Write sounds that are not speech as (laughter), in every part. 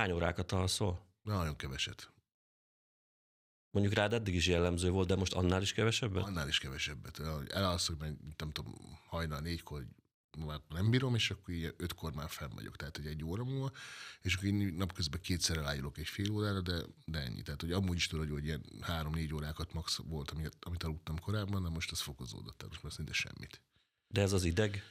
Hány órákat alszol? Nagyon keveset. Mondjuk rád eddig is jellemző volt, de most annál is kevesebbet? Annál is kevesebbet. Elalszok, mert nem tudom, hajnal négykor már nem bírom, és akkor így ötkor már fel vagyok, tehát hogy egy óra múlva, és akkor így napközben kétszer elájulok egy fél órára, de, de ennyi. Tehát, hogy amúgy is tudod, hogy ilyen három-négy órákat max volt, amit, amit aludtam korábban, de most az fokozódott, tehát most már szinte semmit. De ez az ideg?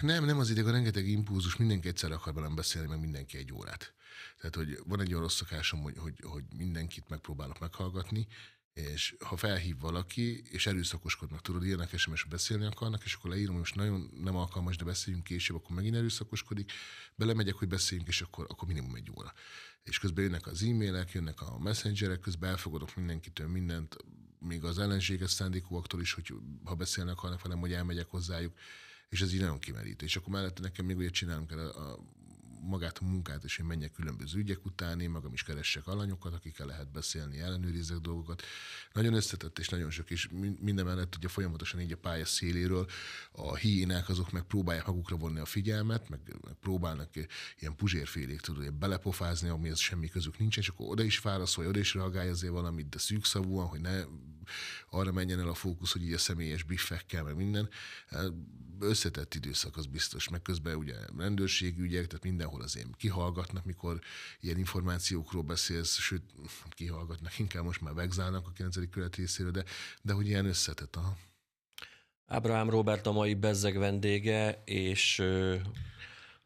Nem, nem az ideg, a rengeteg impulzus, mindenki egyszer akar velem beszélni, meg mindenki egy órát. Tehát, hogy van egy olyan rossz szokásom, hogy, hogy, hogy mindenkit megpróbálok meghallgatni, és ha felhív valaki, és erőszakoskodnak, tudod, írnak sms beszélni akarnak, és akkor leírom, hogy most nagyon nem alkalmas, de beszéljünk később, akkor megint erőszakoskodik, belemegyek, hogy beszéljünk, és akkor, akkor minimum egy óra. És közben jönnek az e-mailek, jönnek a messengerek, közben elfogadok mindenkitől mindent, még az ellenséges szándékúaktól is, hogy ha beszélnek akarnak velem, hogy elmegyek hozzájuk és ez így nagyon kimerítő. És akkor mellette nekem még ugye csinálunk el a, a magát a munkát, és én menjek különböző ügyek után, én magam is keressek alanyokat, akikkel lehet beszélni, ellenőrizzek dolgokat. Nagyon összetett és nagyon sok, és minden mellett ugye folyamatosan így a pálya széléről a hiénák azok meg próbálják magukra vonni a figyelmet, meg, meg próbálnak ilyen puzsérfélék, tudod, belepofázni, ami az semmi közük nincs, és akkor oda is vagy oda is reagálj azért valamit, de szűkszavúan, hogy ne arra menjen el a fókusz, hogy így a személyes biffekkel, meg minden összetett időszak az biztos, meg közben ugye rendőrségügyek, tehát mindenhol azért kihallgatnak, mikor ilyen információkról beszélsz, sőt, kihallgatnak, inkább most már vegzálnak a 9. kölet részéről, de, de hogy ilyen összetett. Aha. Ábrahám Robert a mai bezzeg vendége, és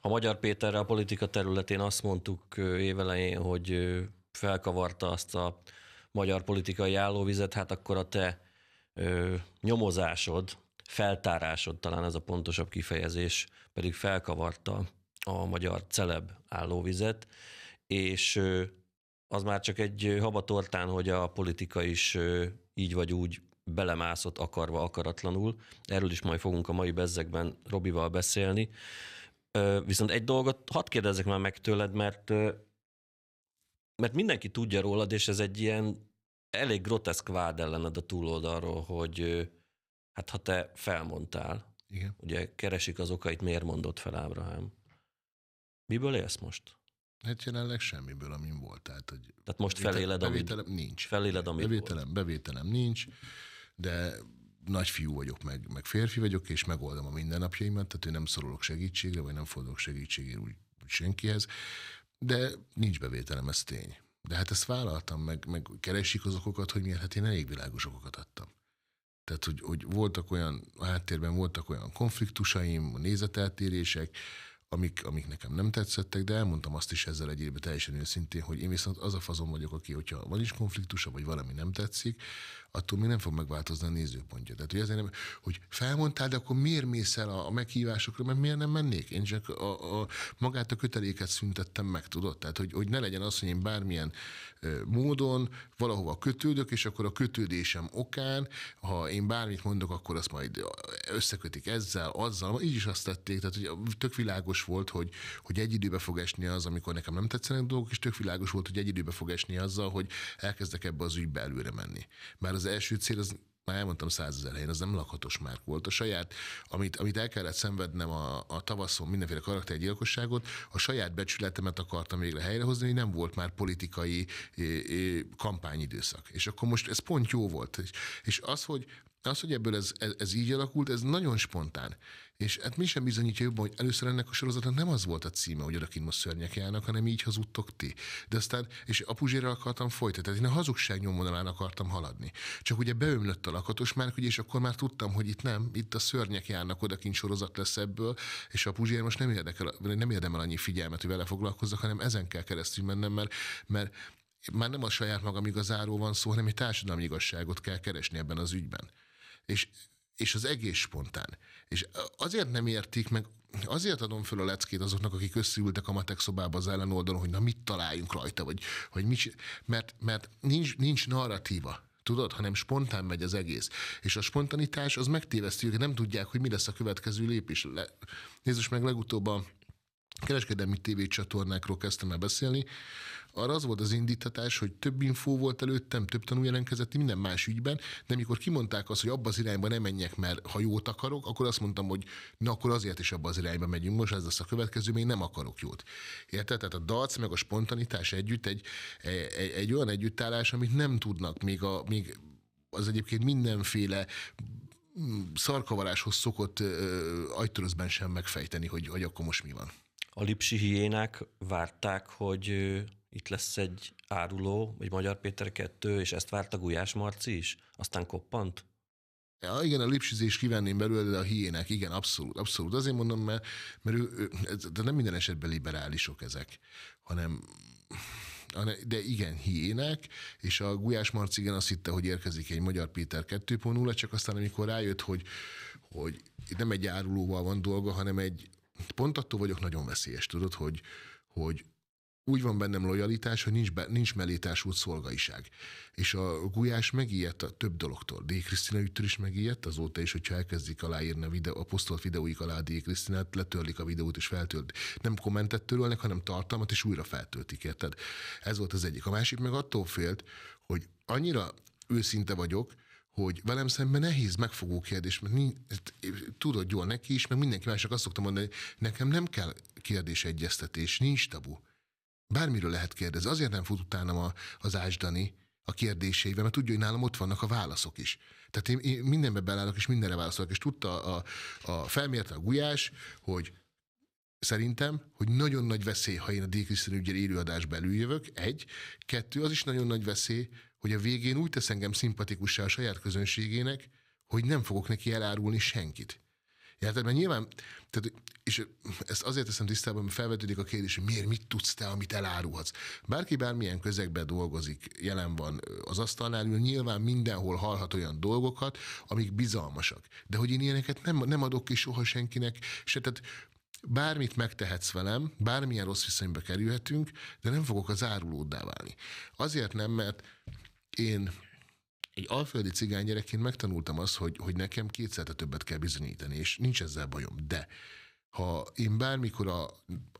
ha Magyar Péterre a politika területén azt mondtuk évelején, hogy felkavarta azt a magyar politikai állóvizet, hát akkor a te ö, nyomozásod, feltárásod, talán ez a pontosabb kifejezés, pedig felkavarta a magyar celeb állóvizet, és az már csak egy habatortán, hogy a politika is így vagy úgy belemászott akarva, akaratlanul. Erről is majd fogunk a mai bezzekben Robival beszélni. Viszont egy dolgot hadd kérdezzek már meg tőled, mert, mert mindenki tudja rólad, és ez egy ilyen elég groteszk vád ellened a túloldalról, hogy hát ha te felmondtál, Igen. ugye keresik az okait, miért mondott fel Ábrahám. Miből élsz most? Hát jelenleg semmiből, amin volt. Tehát, hogy Tehát most bevétel, feléled, amit... Bevételem nincs. Feléled, amit bevételem, volt. bevételem nincs, de nagy fiú vagyok, meg, meg férfi vagyok, és megoldom a mindennapjaimat, tehát én nem szorulok segítségre, vagy nem fordulok segítségére úgy, úgy senkihez, de nincs bevételem, ez tény. De hát ezt vállaltam, meg, meg keresik az okokat, hogy miért, hát én elég világos okokat adtam. Tehát, hogy, hogy voltak olyan, a háttérben voltak olyan konfliktusaim, nézeteltérések, amik, amik nekem nem tetszettek, de elmondtam azt is ezzel egy évben teljesen őszintén, hogy én viszont az a fazon vagyok, aki, hogyha van is konfliktusa, vagy valami nem tetszik, attól még nem fog megváltozni a nézőpontja. Tehát, hogy, nem, hogy felmondtál, de akkor miért mész el a, a meghívásokra, mert miért nem mennék? Én csak a, a, magát a köteléket szüntettem meg, tudod? Tehát, hogy, hogy ne legyen az, hogy én bármilyen módon valahova kötődök, és akkor a kötődésem okán, ha én bármit mondok, akkor azt majd összekötik ezzel, azzal, így is azt tették, tehát hogy tök világos volt, hogy, hogy egy időbe fog esni az, amikor nekem nem tetszenek dolgok, és tök világos volt, hogy egy időbe fog esni azzal, hogy elkezdek ebbe az ügybe előre menni. Bár az első cél, az már elmondtam százezer helyen, az nem lakhatós már volt. A saját, amit, amit el kellett szenvednem a, a tavaszon mindenféle karaktergyilkosságot, a saját becsületemet akartam végre helyrehozni, hogy nem volt már politikai é, é, kampányidőszak. És akkor most ez pont jó volt. És, és az, hogy az, hogy ebből ez, ez, ez így alakult, ez nagyon spontán. És hát mi sem bizonyítja jobban, hogy először ennek a sorozatnak nem az volt a címe, hogy odakint szörnyek járnak, hanem így hazudtok ti. De aztán, és apuzsére akartam folytatni, én a hazugság nyomvonalán akartam haladni. Csak ugye beömlött a lakatos már, hogy és akkor már tudtam, hogy itt nem, itt a szörnyek járnak, odakint sorozat lesz ebből, és a Puzsér most nem, érdekel, nem érdemel annyi figyelmet, hogy vele foglalkozzak, hanem ezen kell keresztül mennem, mert, mert már nem a saját magam igazáról van szó, hanem egy társadalmi igazságot kell keresni ebben az ügyben. És és az egész spontán. És azért nem értik meg, azért adom föl a leckét azoknak, akik összeültek a matek szobába az ellenoldalon, hogy na mit találjunk rajta, vagy, hogy mit, mert, mert nincs, nincs narratíva tudod, hanem spontán megy az egész. És a spontanitás az megtéveszti őket, nem tudják, hogy mi lesz a következő lépés. Le, nézzük meg legutóbb a kereskedelmi tévécsatornákról kezdtem el beszélni, arra az volt az indítatás, hogy több infó volt előttem, több tanú jelentkezett minden más ügyben, de mikor kimondták azt, hogy abba az irányba nem menjek, mert ha jót akarok, akkor azt mondtam, hogy na akkor azért is abba az irányba megyünk, most ez lesz a következő, még nem akarok jót. Érted? Tehát a dac meg a spontanitás együtt egy, egy, e, egy olyan együttállás, amit nem tudnak még, a, még az egyébként mindenféle mm, szarkavaráshoz szokott agytörözben sem megfejteni, hogy, hogy akkor most mi van. A lipsi hiének várták, hogy itt lesz egy áruló, egy Magyar Péter kettő, és ezt várta Gulyás Marci is? Aztán koppant? Ja, igen, a lipsizés kivenném belőle, de a hiének, igen, abszolút, abszolút. Azért mondom, mert, mert ő, ő, de nem minden esetben liberálisok ezek, hanem de igen, hiének, és a Gulyás Marci igen azt hitte, hogy érkezik egy Magyar Péter 2.0, csak aztán amikor rájött, hogy, hogy nem egy árulóval van dolga, hanem egy, pont attól vagyok nagyon veszélyes, tudod, hogy, hogy úgy van bennem lojalitás, hogy nincs, be, nincs mellétársult szolgaiság. És a Gulyás megijedt a több dologtól. D. Krisztina ügytől is megijedt, azóta is, hogyha elkezdik aláírni a, videó, a posztolt videóik alá D. Krisztinát, letörlik a videót és feltölt. Nem kommentet törölnek, hanem tartalmat, és újra feltöltik, érted? Ez volt az egyik. A másik meg attól félt, hogy annyira őszinte vagyok, hogy velem szemben nehéz megfogó kérdés, mert nincs, tudod jól neki is, meg mindenki másnak azt szoktam mondani, hogy nekem nem kell kérdésegyeztetés, nincs tabu. Bármiről lehet kérdezni. Azért nem fut utánam a, az Ásdani a kérdéseivel, mert tudja, hogy nálam ott vannak a válaszok is. Tehát én, én mindenbe belállok, és mindenre válaszolok. És tudta a, a felmérte a gulyás, hogy szerintem, hogy nagyon nagy veszély, ha én a Dékrisztán ügyel belül jövök, egy. Kettő, az is nagyon nagy veszély, hogy a végén úgy tesz engem szimpatikussá a saját közönségének, hogy nem fogok neki elárulni senkit. Érted? Mert nyilván, tehát, és ezt azért teszem tisztában, mert felvetődik a kérdés, hogy miért mit tudsz te, amit elárulhatsz. Bárki bármilyen közegben dolgozik, jelen van az asztalnál, ő nyilván mindenhol hallhat olyan dolgokat, amik bizalmasak. De hogy én ilyeneket nem, nem adok ki soha senkinek, se, tehát bármit megtehetsz velem, bármilyen rossz viszonyba kerülhetünk, de nem fogok az árulóddá válni. Azért nem, mert én egy alföldi cigány gyerekként megtanultam azt, hogy, hogy nekem kétszer többet kell bizonyítani, és nincs ezzel bajom. De ha én bármikor a,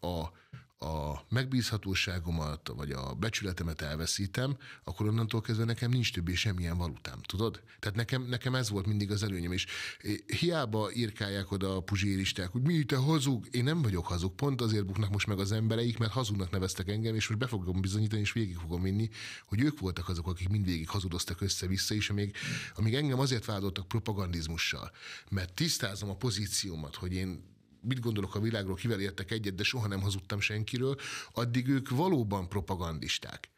a a megbízhatóságomat, vagy a becsületemet elveszítem, akkor onnantól kezdve nekem nincs többé semmilyen valutám, tudod? Tehát nekem, nekem ez volt mindig az előnyöm, és eh, hiába írkálják oda a puzséristák, hogy mi te hazug, én nem vagyok hazug, pont azért buknak most meg az embereik, mert hazugnak neveztek engem, és most be fogom bizonyítani, és végig fogom vinni, hogy ők voltak azok, akik mindvégig hazudoztak össze-vissza, és amíg, amíg engem azért vádoltak propagandizmussal, mert tisztázom a pozíciómat, hogy én mit gondolok a világról, kivel értek egyet, de soha nem hazudtam senkiről, addig ők valóban propagandisták.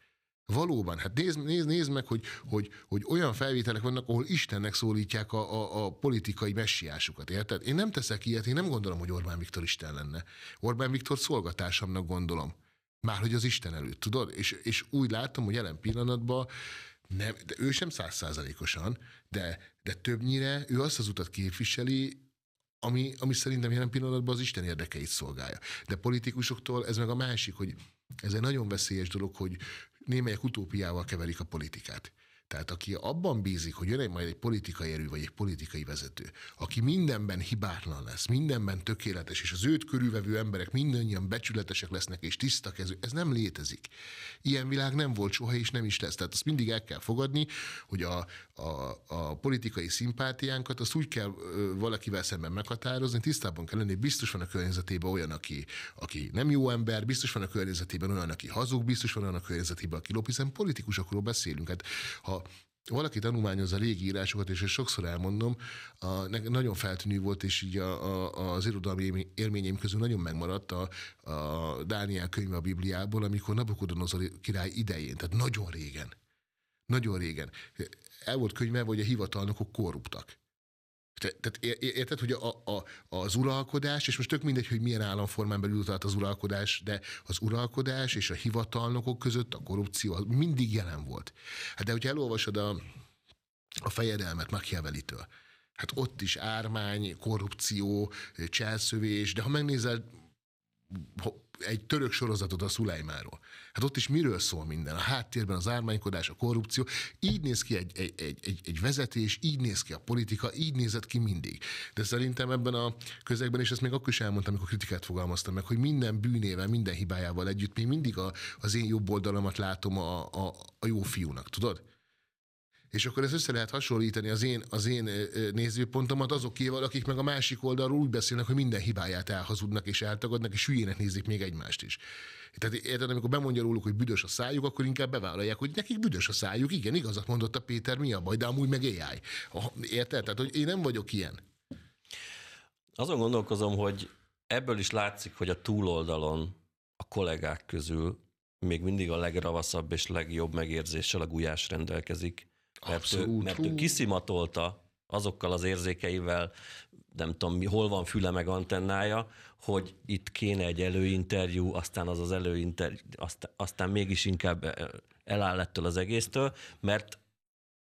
Valóban, hát nézd, nézd, nézd meg, hogy, hogy, hogy olyan felvételek vannak, ahol Istennek szólítják a, a, a politikai messiásukat, érted? Én nem teszek ilyet, én nem gondolom, hogy Orbán Viktor Isten lenne. Orbán Viktor szolgatásamnak gondolom. Már hogy az Isten előtt, tudod? És, és úgy látom, hogy jelen pillanatban nem, de ő sem százszázalékosan, de, de többnyire ő azt az utat képviseli, ami, ami szerintem jelen pillanatban az Isten érdekeit szolgálja. De politikusoktól ez meg a másik, hogy ez egy nagyon veszélyes dolog, hogy némelyek utópiával keverik a politikát. Tehát aki abban bízik, hogy jön egy majd egy politikai erő, vagy egy politikai vezető, aki mindenben hibátlan lesz, mindenben tökéletes, és az őt körülvevő emberek mindannyian becsületesek lesznek, és tiszta kezű, ez nem létezik. Ilyen világ nem volt soha, és nem is lesz. Tehát azt mindig el kell fogadni, hogy a, a, a politikai szimpátiánkat azt úgy kell valakivel szemben meghatározni, tisztában kell lenni, biztos van a környezetében olyan, aki, aki nem jó ember, biztos van a környezetében olyan, aki hazug, biztos van olyan a környezetében, aki lop, hiszen politikusokról beszélünk. Hát ha valaki tanulmányozza légírásokat, és ezt sokszor elmondom, a, nagyon feltűnő volt, és így a, a, az irodalmi élményeim közül nagyon megmaradt a, a Dániel könyve a Bibliából, amikor Nabukodonozor király idején, tehát nagyon régen, nagyon régen, el volt könyve, hogy a hivatalnokok korruptak tehát érted, hogy a, a, az uralkodás, és most tök mindegy, hogy milyen államformán belül utalt az uralkodás, de az uralkodás és a hivatalnokok között a korrupció az mindig jelen volt. Hát de hogyha elolvasod a, a fejedelmet Machiavelli-től, hát ott is ármány, korrupció, cselszövés, de ha megnézed, egy török sorozatot a Szulajmáról. Hát ott is miről szól minden? A háttérben az ármánykodás, a korrupció. Így néz ki egy, egy, egy, egy, egy vezetés, így néz ki a politika, így nézett ki mindig. De szerintem ebben a közegben, és ezt még akkor is elmondtam, amikor kritikát fogalmaztam meg, hogy minden bűnével, minden hibájával együtt még mindig a, az én jobb oldalamat látom a, a, a jó fiúnak, tudod? és akkor ezt össze lehet hasonlítani az én, az én nézőpontomat azokéval, akik meg a másik oldalról úgy beszélnek, hogy minden hibáját elhazudnak és eltagadnak, és hülyének nézik még egymást is. Tehát érted, amikor bemondja róluk, hogy büdös a szájuk, akkor inkább bevállalják, hogy nekik büdös a szájuk. Igen, igazat mondott a Péter, mi a baj, de amúgy meg éjjáj. Érted? Tehát, hogy én nem vagyok ilyen. Azon gondolkozom, hogy ebből is látszik, hogy a túloldalon a kollégák közül még mindig a legravaszabb és legjobb megérzéssel a gulyás rendelkezik mert ő, mert ő kiszimatolta azokkal az érzékeivel, nem tudom, mi, hol van füle meg antennája, hogy itt kéne egy előinterjú, aztán az az előinterjú, aztán, aztán mégis inkább eh, eláll ettől az egésztől, mert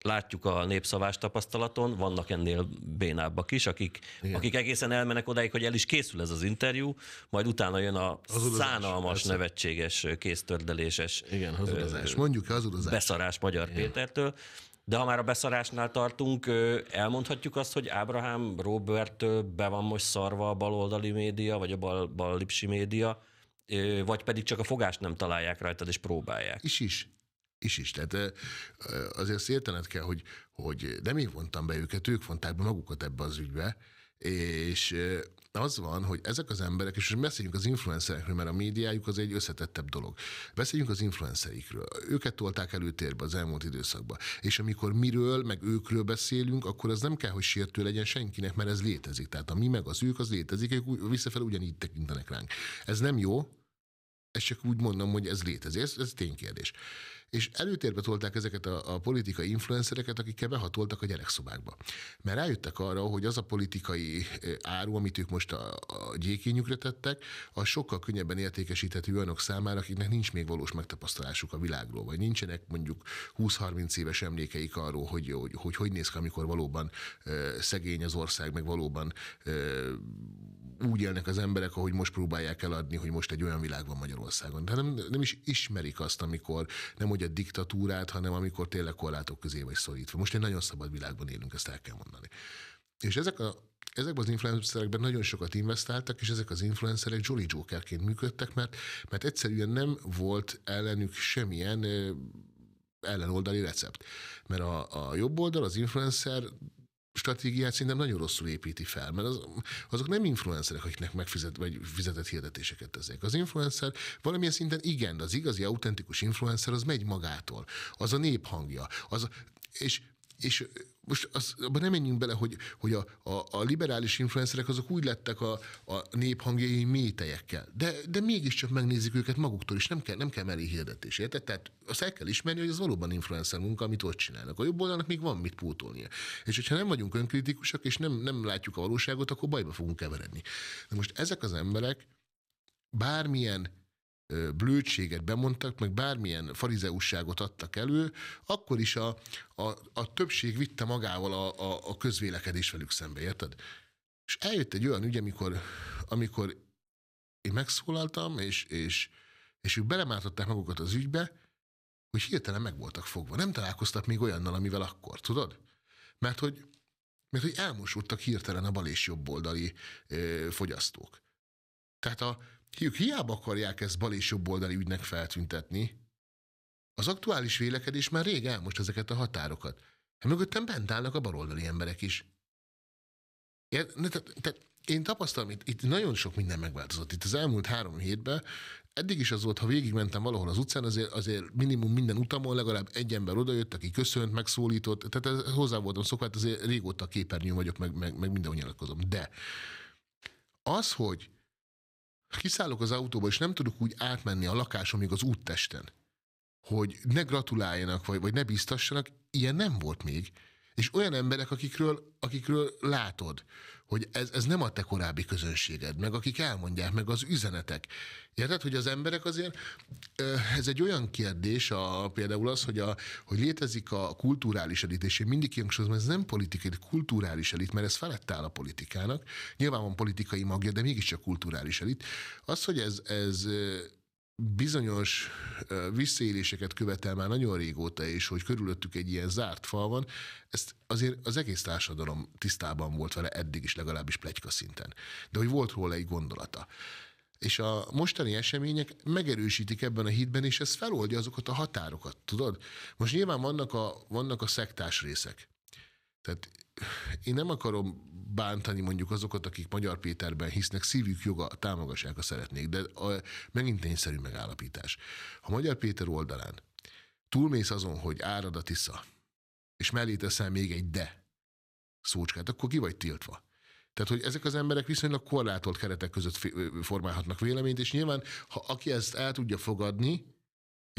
látjuk a népszavás tapasztalaton, vannak ennél bénábbak is, akik, akik egészen elmenek odáig, hogy el is készül ez az interjú, majd utána jön a hazudozás, szánalmas, persze. nevetséges, kéztördeléses Igen, hazudozás. Mondjuk hazudozás. Beszarás Magyar Igen. Pétertől, de ha már a beszarásnál tartunk, elmondhatjuk azt, hogy Ábrahám Robert be van most szarva a baloldali média, vagy a bal, bal lipsi média, vagy pedig csak a fogást nem találják rajtad, és próbálják. Is is. Is is. Tehát azért azt értened kell, hogy, hogy nem én vontam be őket, ők vonták be magukat ebbe az ügybe, és az van, hogy ezek az emberek, és most beszéljünk az influencerekről, mert a médiájuk az egy összetettebb dolog. Beszéljünk az influencerikről. Őket tolták előtérbe az elmúlt időszakban. És amikor miről, meg őkről beszélünk, akkor az nem kell, hogy sértő legyen senkinek, mert ez létezik. Tehát a mi meg az ők, az létezik, ők visszafelé ugyanígy tekintenek ránk. Ez nem jó, ezt csak úgy mondom, hogy ez létezik, ez, ez ténykérdés. És előtérbe tolták ezeket a, a politikai influencereket, akikkel behatoltak a gyerekszobákba. Mert rájöttek arra, hogy az a politikai eh, áru, amit ők most a, a gyékényükre tettek, az sokkal könnyebben értékesíthető olyanok számára, akiknek nincs még valós megtapasztalásuk a világról, vagy nincsenek mondjuk 20-30 éves emlékeik arról, hogy hogy, hogy, hogy néz ki, amikor valóban ö, eh, szegény az ország, meg valóban ö, eh, úgy élnek az emberek, ahogy most próbálják eladni, hogy most egy olyan világ van Magyarországon. De nem, nem is ismerik azt, amikor nem hogy a diktatúrát, hanem amikor tényleg korlátok közé vagy szorítva. Most egy nagyon szabad világban élünk, ezt el kell mondani. És ezek a ezekben az influencerekben nagyon sokat investáltak, és ezek az influencerek Jolly Jokerként működtek, mert, mert egyszerűen nem volt ellenük semmilyen ellenoldali recept. Mert a, a jobb oldal, az influencer stratégiát szerintem nagyon rosszul építi fel, mert az, azok nem influencerek, akiknek megfizet, vagy fizetett hirdetéseket teszek. Az influencer valamilyen szinten igen, de az igazi, autentikus influencer az megy magától. Az a néphangja. Az, és és most az, abban nem menjünk bele, hogy, hogy a, a, a liberális influencerek azok úgy lettek a, a néphangjai métejekkel, de, de mégiscsak megnézik őket maguktól is, nem kell, nem kell mellé hirdetés, érted? Tehát azt el kell ismerni, hogy ez valóban influencer munka, amit ott csinálnak. A jobb oldalnak még van mit pótolnia. És hogyha nem vagyunk önkritikusak, és nem, nem látjuk a valóságot, akkor bajba fogunk keveredni. De most ezek az emberek bármilyen blödséget bemondtak, meg bármilyen farizeusságot adtak elő, akkor is a, a, a többség vitte magával a, a, a közvélekedés velük szembe, érted? És eljött egy olyan ügy, amikor, amikor én megszólaltam, és, és, és ők belemáltották magukat az ügybe, hogy hirtelen meg voltak fogva. Nem találkoztak még olyannal, amivel akkor, tudod? Mert hogy, mert hogy elmosódtak hirtelen a bal és jobb oldali ö, fogyasztók. Tehát a, ők hiába akarják ezt bal és jobboldali ügynek feltüntetni. Az aktuális vélekedés már rég elmost ezeket a határokat. Hát mögöttem bent állnak a baloldali emberek is. te, te, én tapasztalom, itt, itt nagyon sok minden megváltozott. Itt az elmúlt három hétben eddig is az volt, ha végigmentem valahol az utcán, azért, azért minimum minden utamon legalább egy ember odajött, aki köszönt, megszólított. Tehát ez, hozzá voltam szokva, hát azért régóta a képernyőn vagyok, meg, meg, meg minden nyilatkozom. De az, hogy kiszállok az autóba, és nem tudok úgy átmenni a lakásomig az úttesten, hogy ne gratuláljanak, vagy, vagy ne biztassanak, ilyen nem volt még és olyan emberek, akikről, akikről látod, hogy ez, ez nem a te korábbi közönséged, meg akik elmondják, meg az üzenetek. Érted, hogy az emberek azért, ez egy olyan kérdés, a, például az, hogy, a, hogy létezik a kulturális elit, és én mindig kihangsúlyozom, ez nem politikai, kulturális elit, mert ez felett áll a politikának. Nyilván van politikai magja, de mégiscsak kulturális elit. Az, hogy ez, ez bizonyos visszaéléseket követel már nagyon régóta is, hogy körülöttük egy ilyen zárt fal van, ezt azért az egész társadalom tisztában volt vele eddig is, legalábbis plegyka szinten. De hogy volt róla egy gondolata. És a mostani események megerősítik ebben a hídben, és ez feloldja azokat a határokat, tudod? Most nyilván vannak a, vannak a szektás részek. Tehát én nem akarom bántani mondjuk azokat, akik Magyar Péterben hisznek, szívük joga, támogassák, a szeretnék, de a, megint tényszerű megállapítás. Ha Magyar Péter oldalán túlmész azon, hogy árad a Tisza, és mellé teszel még egy de szócskát, akkor ki vagy tiltva. Tehát, hogy ezek az emberek viszonylag korlátolt keretek között formálhatnak véleményt, és nyilván, ha aki ezt el tudja fogadni,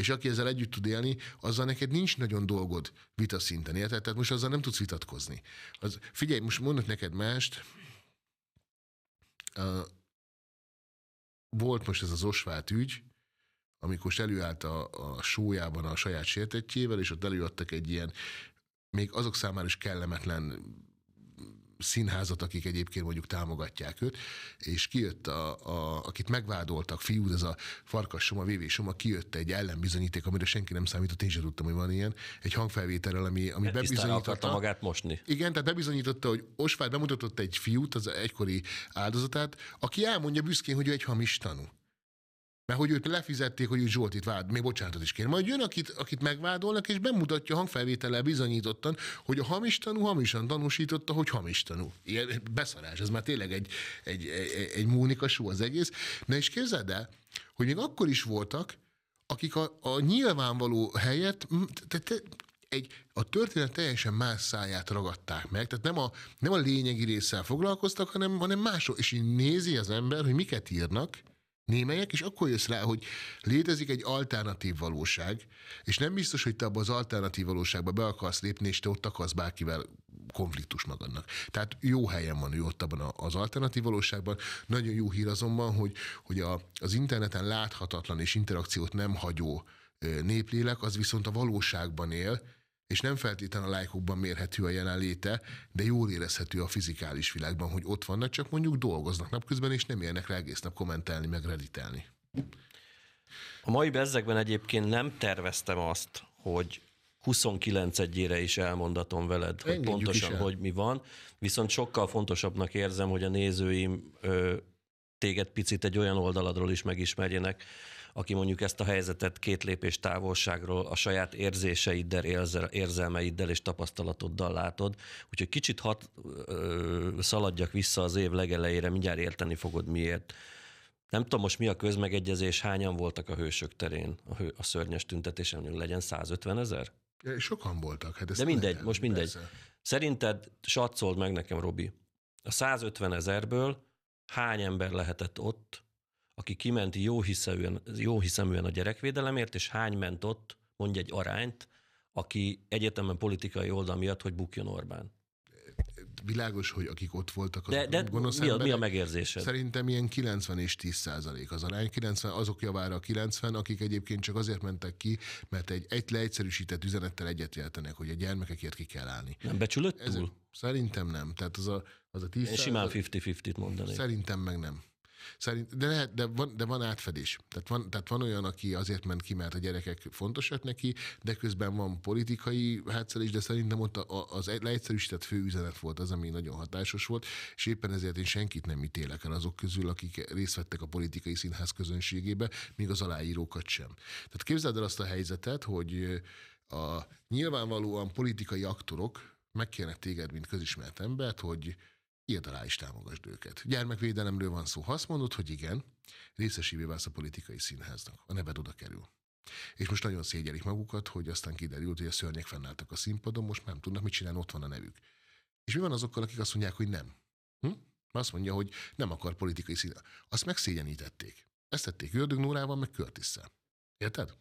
és aki ezzel együtt tud élni, azzal neked nincs nagyon dolgod vitaszinten, érted? Tehát most azzal nem tudsz vitatkozni. Az, figyelj, most mondok neked mást, uh, volt most ez az Osvát ügy, amikor előállt a, a sójában a saját sértetjével, és ott előadtak egy ilyen, még azok számára is kellemetlen színházat, akik egyébként mondjuk támogatják őt, és kijött, a, a, akit megvádoltak, fiú, ez a Farkas Soma, VV Soma, kijött egy ellenbizonyíték, amire senki nem számított, én sem tudtam, hogy van ilyen, egy hangfelvételrel, ami, ami bebizonyította. magát mosni. Igen, tehát bebizonyította, hogy Osvárd bemutatott egy fiút, az egykori áldozatát, aki elmondja büszkén, hogy ő egy hamis tanú mert hogy őt lefizették, hogy ő Zsoltit vád, még bocsánatot is kér. Majd jön, akit, akit megvádolnak, és bemutatja hangfelvétellel bizonyítottan, hogy a hamis tanú hamisan tanúsította, hogy hamis tanú. Ilyen beszarás, ez már tényleg egy, egy, egy, egy múnika só az egész. Na és képzeld el, hogy még akkor is voltak, akik a, a nyilvánvaló helyet, te, te, egy, a történet teljesen más száját ragadták meg, tehát nem a, nem a lényegi résszel foglalkoztak, hanem, hanem mások, és így nézi az ember, hogy miket írnak, némelyek, és akkor jössz rá, hogy létezik egy alternatív valóság, és nem biztos, hogy te abban az alternatív valóságba be akarsz lépni, és te ott akarsz bárkivel konfliktus magadnak. Tehát jó helyen van ő ott abban az alternatív valóságban. Nagyon jó hír azonban, hogy, hogy a, az interneten láthatatlan és interakciót nem hagyó néplélek, az viszont a valóságban él, és nem feltétlen a lájkokban mérhető a jelenléte, de jól érezhető a fizikális világban, hogy ott vannak, csak mondjuk dolgoznak napközben, és nem élnek rá egész nap kommentelni, meg redditelni. A mai bezzekben egyébként nem terveztem azt, hogy 29 egyére is elmondatom veled, Engedjük hogy pontosan hogy mi van, viszont sokkal fontosabbnak érzem, hogy a nézőim ö, téged picit egy olyan oldaladról is megismerjenek, aki mondjuk ezt a helyzetet két lépés távolságról a saját érzéseiddel, érzelmeiddel és tapasztalatoddal látod. Úgyhogy kicsit hat, ö, szaladjak vissza az év legelejére, mindjárt érteni fogod miért. Nem tudom most mi a közmegegyezés, hányan voltak a hősök terén a, hő, a szörnyes tüntetésen, mondjuk legyen 150 ezer? Sokan voltak. Hát De mindegy, legyen, most mindegy. Persze. Szerinted satszold meg nekem, Robi, a 150 ezerből hány ember lehetett ott, aki kiment jó hiszeműen a gyerekvédelemért, és hány ment ott, mondj egy arányt, aki egyetemen politikai oldal miatt, hogy bukjon Orbán világos, hogy akik ott voltak, azok de, de gonosz mi a, mi a megérzésed? Szerintem ilyen 90 és 10 százalék az arány. 90, azok javára 90, akik egyébként csak azért mentek ki, mert egy, egy leegyszerűsített üzenettel egyetértenek, hogy a gyermekekért ki kell állni. Nem becsülött túl? szerintem nem. Tehát az a, az a 10 Én simán 50-50-t mondanék. Szerintem meg nem. Szerint, de, lehet, de, van, de van átfedés. Tehát van, tehát van olyan, aki azért ment ki, mert a gyerekek fontosak neki, de közben van politikai hátszere is, de szerintem ott a, a, az leegyszerűsített üzenet volt az, ami nagyon hatásos volt, és éppen ezért én senkit nem ítélek el azok közül, akik részt vettek a politikai színház közönségébe, még az aláírókat sem. Tehát képzeld el azt a helyzetet, hogy a nyilvánvalóan politikai aktorok megkérnek téged, mint közismert embert, hogy írd alá is támogasd őket. Gyermekvédelemről van szó. Ha azt mondod, hogy igen, részesévé válsz a politikai színháznak. A neved oda kerül. És most nagyon szégyelik magukat, hogy aztán kiderült, hogy a szörnyek fennálltak a színpadon, most már nem tudnak mit csinálni, ott van a nevük. És mi van azokkal, akik azt mondják, hogy nem? Hm? Azt mondja, hogy nem akar politikai szín. Azt megszégyenítették. Ezt tették Ördög Nórával, meg Körtisszel. Érted?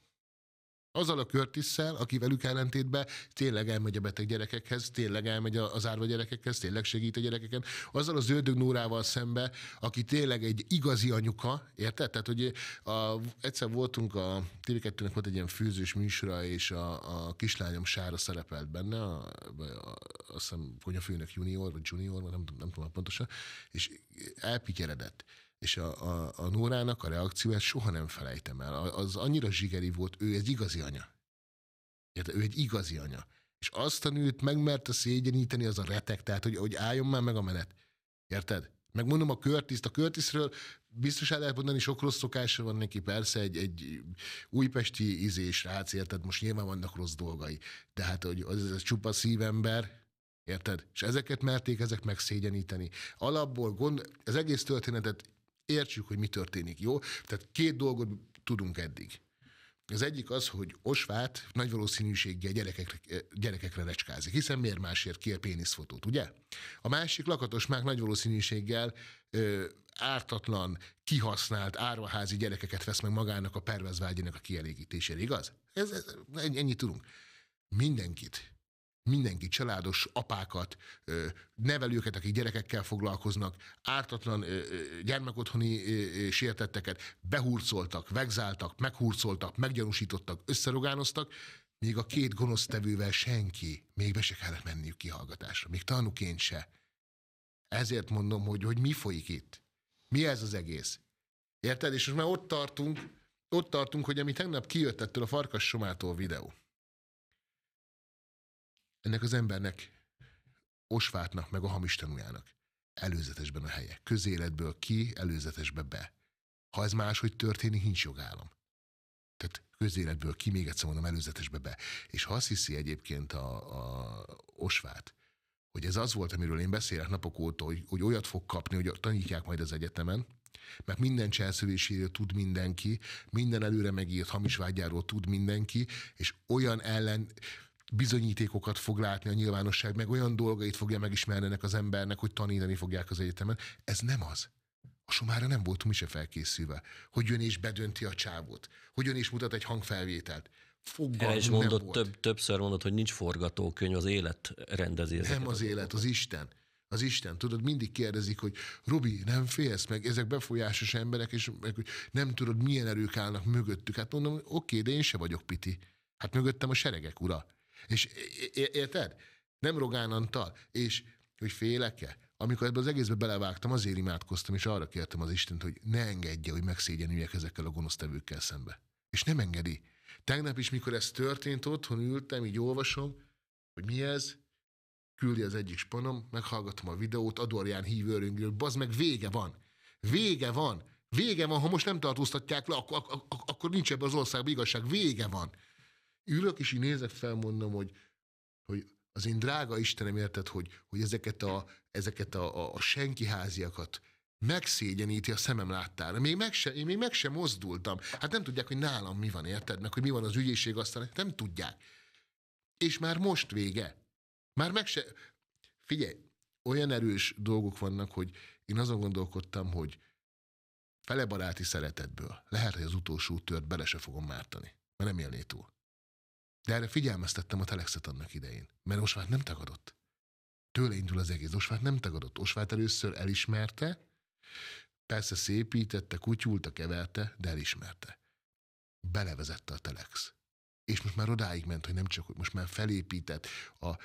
Azzal a körtisszel, aki velük ellentétben tényleg elmegy a beteg gyerekekhez, tényleg elmegy az árva gyerekekhez, tényleg segít a gyerekeken. Azzal az ördög Nórával szembe, aki tényleg egy igazi anyuka, érted? Tehát, hogy a, egyszer voltunk a tv volt egy ilyen főzős műsora, és a, a kislányom Sára szerepelt benne, a, a, azt hiszem Konyafőnök junior, vagy junior, nem, nem tudom pontosan, és elpityeredett és a, a, a Nórának a reakcióját soha nem felejtem el. Az annyira zsigeri volt, ő egy igazi anya. Érted? Ő egy igazi anya. És azt a nőt megmerte szégyeníteni az a retek, tehát hogy, hogy álljon már meg a menet. Érted? Megmondom a Körtiszt, a Körtiszről biztos el lehet mondani, sok rossz szokása van neki, persze egy, egy újpesti ízés rác, érted? Most nyilván vannak rossz dolgai. De hát, hogy az, ez csupa szívember, érted? És ezeket merték ezek megszégyeníteni. Alapból gond, az egész történetet értsük, hogy mi történik, jó? Tehát két dolgot tudunk eddig. Az egyik az, hogy Osvát nagy valószínűséggel gyerekekre, gyerekekre recskázik. hiszen miért másért kér péniszfotót, ugye? A másik lakatos már nagy valószínűséggel ö, ártatlan, kihasznált, árvaházi gyerekeket vesz meg magának a pervezvágyának a kielégítésére, igaz? Ez, ez, ennyit tudunk. Mindenkit mindenki, családos apákat, nevelőket, akik gyerekekkel foglalkoznak, ártatlan gyermekotthoni sértetteket behurcoltak, vegzáltak, meghurcoltak, meggyanúsítottak, összerogánoztak, még a két tevővel senki, még be se kellett menniük kihallgatásra, még tanúként se. Ezért mondom, hogy, hogy mi folyik itt. Mi ez az egész? Érted? És most már ott tartunk, ott tartunk, hogy ami tegnap kijött ettől a farkas somától videó, ennek az embernek, Osvátnak, meg a hamis tanújának előzetesben a helye. Közéletből ki, előzetesbe be. Ha ez máshogy történik, nincs jogállam. Tehát közéletből ki, még egyszer mondom, előzetesbe be. És ha azt hiszi egyébként a, a Osvát, hogy ez az volt, amiről én beszélek napok óta, hogy, hogy olyat fog kapni, hogy tanítják majd az egyetemen, mert minden cselszövéséről tud mindenki, minden előre megírt hamis vágyáról tud mindenki, és olyan ellen, bizonyítékokat fog látni a nyilvánosság, meg olyan dolgait fogja megismerni ennek az embernek, hogy tanítani fogják az egyetemen. Ez nem az. A somára nem volt mi se felkészülve. Hogy jön és bedönti a csávót. Hogy jön és mutat egy hangfelvételt. Fogad és mondott, nem több, többször mondott, hogy nincs forgatókönyv, az élet rendezi Nem az, az élet, az Isten. Az Isten, tudod, mindig kérdezik, hogy Robi, nem félsz meg, ezek befolyásos emberek, és nem tudod, milyen erők állnak mögöttük. Hát mondom, oké, de én se vagyok Piti. Hát mögöttem a seregek ura. És érted? Nem Rogán Antal. És hogy féleke? Amikor ebbe az egészbe belevágtam, azért imádkoztam, és arra kértem az Istent, hogy ne engedje, hogy megszégyenüljek ezekkel a gonosztevőkkel szembe. És nem engedi. Tegnap is, mikor ez történt, otthon ültem, így olvasom, hogy mi ez, küldi az egyik spanom, meghallgatom a videót, Adorján hívőröngről, bazd meg, vége van. Vége van. Vége van, ha most nem tartóztatják le, akkor, akkor, akkor nincs ebben az országban igazság. Vége van ülök, és így nézek fel, mondom, hogy, hogy az én drága Istenem érted, hogy, hogy ezeket a, ezeket a, a, a háziakat megszégyeníti a szemem láttára. Még meg se, én még meg sem mozdultam. Hát nem tudják, hogy nálam mi van, érted? Meg, hogy mi van az ügyészség, aztán hát nem tudják. És már most vége. Már meg se... Figyelj, olyan erős dolgok vannak, hogy én azon gondolkodtam, hogy fele baráti szeretetből lehet, hogy az utolsó tört bele se fogom mártani, mert nem élné túl. De erre figyelmeztettem a Telexet annak idején, mert Osvát nem tagadott. Tőle indul az egész. Osvát nem tagadott. Osvát először elismerte, persze szépítette, kutyulta, keverte, de elismerte. Belevezette a Telex. És most már odáig ment, hogy nem csak, hogy most már felépített a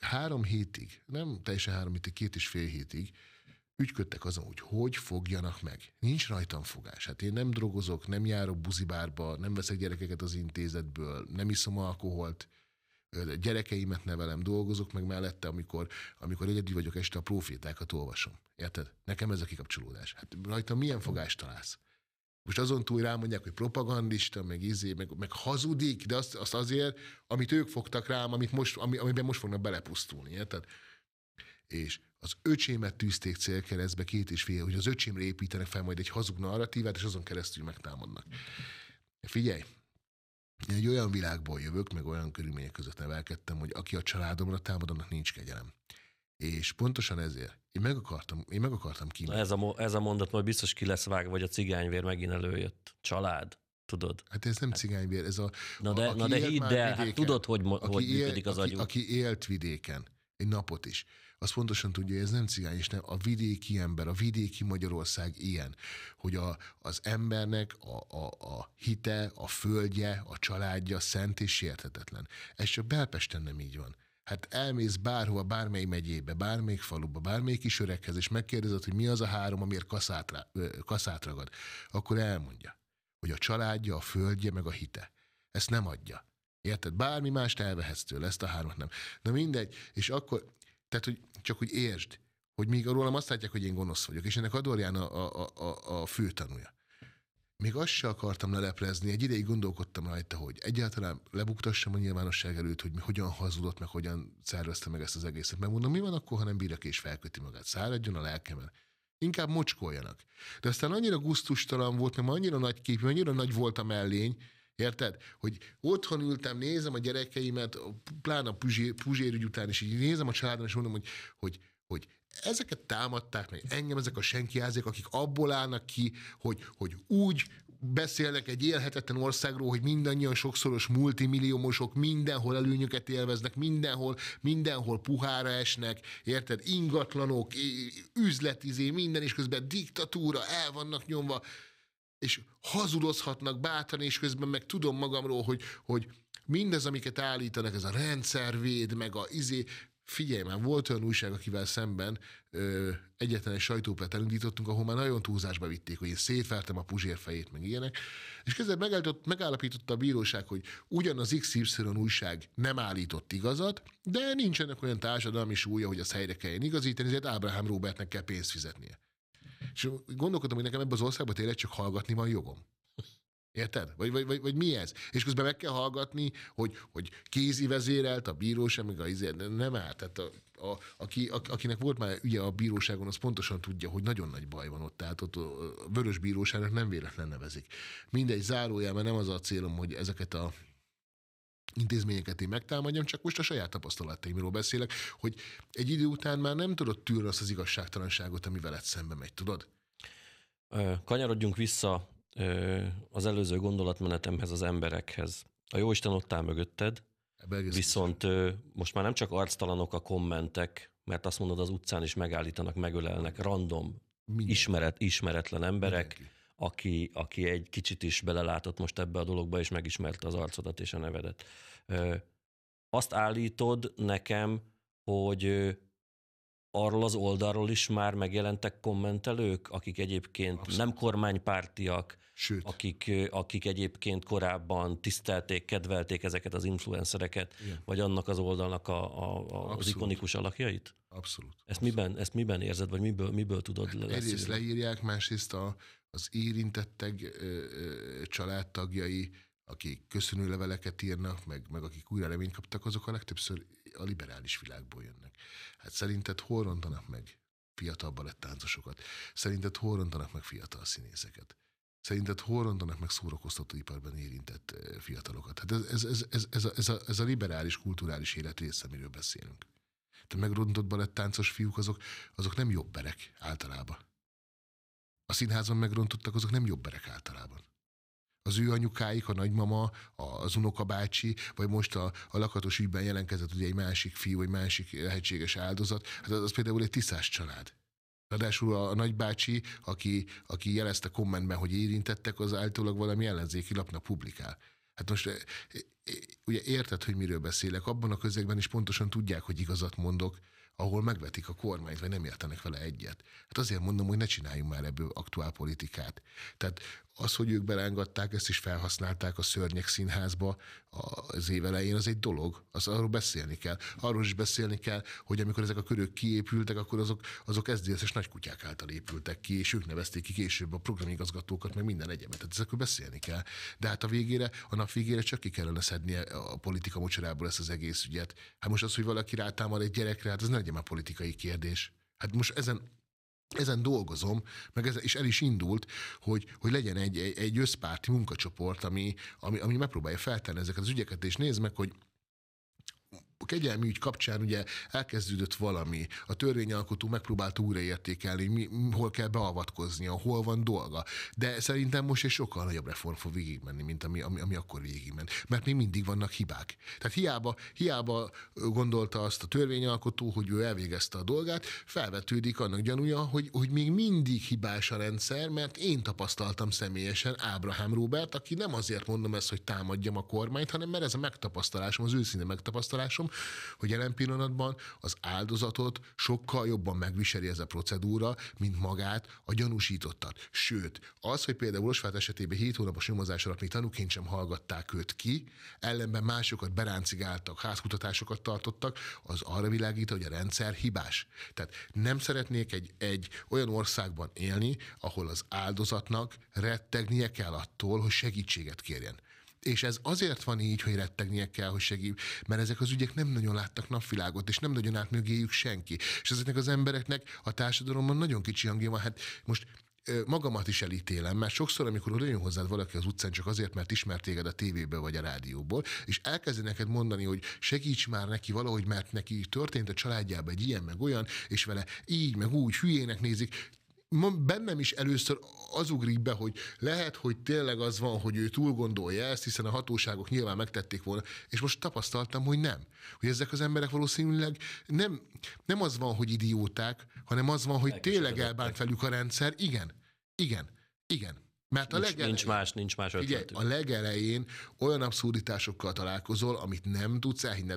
három hétig, nem teljesen három hétig, két és fél hétig ügyködtek azon, hogy hogy fogjanak meg. Nincs rajtam fogás. Hát én nem drogozok, nem járok buzibárba, nem veszek gyerekeket az intézetből, nem iszom alkoholt, gyerekeimet nevelem, dolgozok meg mellette, amikor, amikor egyedül vagyok este, a profétákat olvasom. Érted? Nekem ez a kikapcsolódás. Hát rajta milyen fogást találsz? Most azon túl rámondják, hogy propagandista, meg izé, meg, meg hazudik, de azt, azt azért, amit ők fogtak rám, amit most, ami, amiben most fognak belepusztulni. Érted? és az öcsémet tűzték célkeresztbe két és fél, hogy az öcsémre építenek fel majd egy hazug narratívát, és azon keresztül megtámadnak. Figyelj, én egy olyan világból jövök, meg olyan körülmények között nevelkedtem, hogy aki a családomra támad, annak nincs kegyelem. És pontosan ezért én meg akartam, én meg akartam ki. Ez a, ez a mondat majd biztos ki lesz vágva, vagy a cigányvér megint előjött. Család tudod. Hát ez nem hát- cigányvér, ez a... Na de, a, na de hidd el, hát tudod, hogy, aki hogy él, működik az aki, Aki élt vidéken, egy napot is, az pontosan tudja, hogy ez nem cigány, és nem a vidéki ember, a vidéki Magyarország ilyen, hogy a, az embernek a, a, a hite, a földje, a családja szent és sérthetetlen. Ez csak Belpesten nem így van. Hát elmész bárhova, bármely megyébe, bármelyik faluba, bármelyik is öreghez, és megkérdezed, hogy mi az a három, amiért kaszát, rá, kaszát ragad, akkor elmondja, hogy a családja, a földje, meg a hite. Ezt nem adja. Érted? Bármi mást elvehetsz tőle, ezt a hármat nem. Na mindegy, és akkor, tehát, hogy csak úgy értsd, hogy még rólam azt látják, hogy én gonosz vagyok, és ennek Adorján a, a, a, a tanúja. Még azt se akartam leleplezni, egy ideig gondolkodtam rajta, hogy egyáltalán lebuktassam a nyilvánosság előtt, hogy mi hogyan hazudott, meg hogyan szervezte meg ezt az egészet. Mert mondom, mi van akkor, ha nem bírak és felköti magát? Száradjon a lelkemen. Inkább mocskoljanak. De aztán annyira guztustalan volt, mert annyira nagy kép, annyira nagy volt a mellény, Érted? Hogy otthon ültem, nézem a gyerekeimet, pláne a puzsér, puzsérügy után és így nézem a családom, és mondom, hogy, hogy, hogy ezeket támadták meg, engem ezek a senki házék, akik abból állnak ki, hogy, hogy úgy beszélnek egy élhetetlen országról, hogy mindannyian sokszoros multimilliómosok mindenhol előnyöket élveznek, mindenhol, mindenhol puhára esnek, érted? Ingatlanok, üzletizé, minden, és közben diktatúra, el vannak nyomva és hazudozhatnak bátran, és közben meg tudom magamról, hogy, hogy mindez, amiket állítanak, ez a rendszervéd, meg a izé, figyelj már, volt olyan újság, akivel szemben ö, egyetlen egy sajtópet elindítottunk, ahol már nagyon túlzásba vitték, hogy én szétvertem a puzsér fejét, meg ilyenek. És kezdve megállapította a bíróság, hogy ugyanaz XY újság nem állított igazat, de nincsenek olyan társadalmi súlya, hogy az helyre kelljen igazítani, ezért Ábrahám Robertnek kell pénzt fizetnie. És gondolkodtam, hogy nekem ebben az országban tényleg csak hallgatni van jogom. Érted? Vagy, vagy, vagy, vagy mi ez? És közben meg kell hallgatni, hogy, hogy kézi vezérelt a bíróság, meg a izé, nem állt. Tehát a, a, aki, a, akinek volt már ugye a bíróságon, az pontosan tudja, hogy nagyon nagy baj van ott. Tehát ott a vörös bíróságnak nem véletlen nevezik. Mindegy, zárójel, mert nem az a célom, hogy ezeket a intézményeket én megtámadjam, csak most a saját tapasztalataimról beszélek, hogy egy idő után már nem tudod tűrni azt az igazságtalanságot, ami veled szembe megy, tudod? Kanyarodjunk vissza az előző gondolatmenetemhez, az emberekhez. A Jóisten ott áll mögötted, viszont most már nem csak arctalanok a kommentek, mert azt mondod, az utcán is megállítanak, megölelnek, random, Mindenki. ismeret, ismeretlen emberek. Mindenki aki, aki egy kicsit is belelátott most ebbe a dologba, és megismerte az arcodat és a nevedet. Azt állítod nekem, hogy arról az oldalról is már megjelentek kommentelők, akik egyébként Abszett. nem kormánypártiak, Sőt. Akik, akik egyébként korábban tisztelték, kedvelték ezeket az influencereket, Igen. vagy annak az oldalnak a, a, a, az ikonikus alakjait? Abszolút. Ezt, Abszolút. Miben, ezt miben érzed, vagy miből, miből tudod hát, Egyrészt leírják, másrészt a, az érintettek családtagjai, akik köszönő leveleket írnak, meg, meg akik újra reményt kaptak, azok a legtöbbször a liberális világból jönnek. Hát szerinted hol rontanak meg fiatal balettáncosokat? Szerinted hol rontanak meg fiatal színészeket? Szerinted hol rontanak meg szórakoztatóiparban érintett fiatalokat? Hát ez, ez, ez, ez, ez, a, ez, a, ez a liberális, kulturális élet része, amiről beszélünk. Te megrontott balettáncos fiúk, azok, azok nem jobberek általában a színházban megrontottak azok nem jobberek általában. Az ő anyukáik, a nagymama, az unokabácsi, vagy most a, a lakatos ügyben jelenkezett ugye egy másik fiú, vagy másik lehetséges áldozat, hát az, az például egy tisztás család. Ráadásul a nagybácsi, aki, aki jelezte kommentben, hogy érintettek, az általában valami ellenzéki lapnak publikál. Hát most e, e, e, ugye érted, hogy miről beszélek, abban a közegben is pontosan tudják, hogy igazat mondok, ahol megvetik a kormányt, vagy nem értenek vele egyet. Hát azért mondom, hogy ne csináljunk már ebből aktuál politikát. Tehát az, hogy ők berángatták, ezt is felhasználták a szörnyek színházba az év elején, az egy dolog, az arról beszélni kell. Arról is beszélni kell, hogy amikor ezek a körök kiépültek, akkor azok, azok SZDSZ-es nagykutyák által épültek ki, és ők nevezték ki később a programigazgatókat, meg minden egyemet. Tehát ezekről beszélni kell. De hát a végére, a nap végére csak ki kellene szednie a politika mocsarából ezt az egész ügyet. Hát most az, hogy valaki rátámad egy gyerekre, hát ez nem egy politikai kérdés. Hát most ezen ezen dolgozom, meg ez, és el is indult, hogy, hogy legyen egy, egy, egy összpárti munkacsoport, ami, ami, ami megpróbálja feltenni ezeket az ügyeket, és nézd meg, hogy kegyelmi ügy kapcsán ugye elkezdődött valami, a törvényalkotó megpróbálta újraértékelni, mi, hol kell beavatkozni, hol van dolga. De szerintem most egy sokkal nagyobb reform fog végigmenni, mint ami, ami, ami akkor végigment. Mert még mindig vannak hibák. Tehát hiába, hiába gondolta azt a törvényalkotó, hogy ő elvégezte a dolgát, felvetődik annak gyanúja, hogy, hogy még mindig hibás a rendszer, mert én tapasztaltam személyesen Ábrahám Robert, aki nem azért mondom ezt, hogy támadjam a kormányt, hanem mert ez a megtapasztalásom, az őszinte megtapasztalásom, hogy jelen pillanatban az áldozatot sokkal jobban megviseli ez a procedúra, mint magát a gyanúsítottat. Sőt, az, hogy például Osvát esetében 7 hónapos nyomozás alatt még tanúként sem hallgatták őt ki, ellenben másokat beráncigáltak, házkutatásokat tartottak, az arra világít, hogy a rendszer hibás. Tehát nem szeretnék egy, egy olyan országban élni, ahol az áldozatnak rettegnie kell attól, hogy segítséget kérjen. És ez azért van így, hogy rettegnie kell, hogy segít, mert ezek az ügyek nem nagyon láttak napvilágot, és nem nagyon átmögéjük senki. És ezeknek az embereknek a társadalomban nagyon kicsi hangja van. Hát most magamat is elítélem, mert sokszor, amikor jön hozzád valaki az utcán csak azért, mert ismert téged a tévéből vagy a rádióból, és elkezdi neked mondani, hogy segíts már neki valahogy, mert neki történt a családjában egy ilyen, meg olyan, és vele így, meg úgy hülyének nézik, bennem is először az ugrik be, hogy lehet, hogy tényleg az van, hogy ő túl gondolja ezt, hiszen a hatóságok nyilván megtették volna, és most tapasztaltam, hogy nem. Hogy ezek az emberek valószínűleg nem, nem az van, hogy idióták, hanem az van, hogy tényleg elbánt velük a rendszer. Igen, igen, igen. Mert a nincs, legelején, nincs más, nincs más ötletük. Ugye, a legelején olyan abszurditásokkal találkozol, amit nem tudsz elhinni.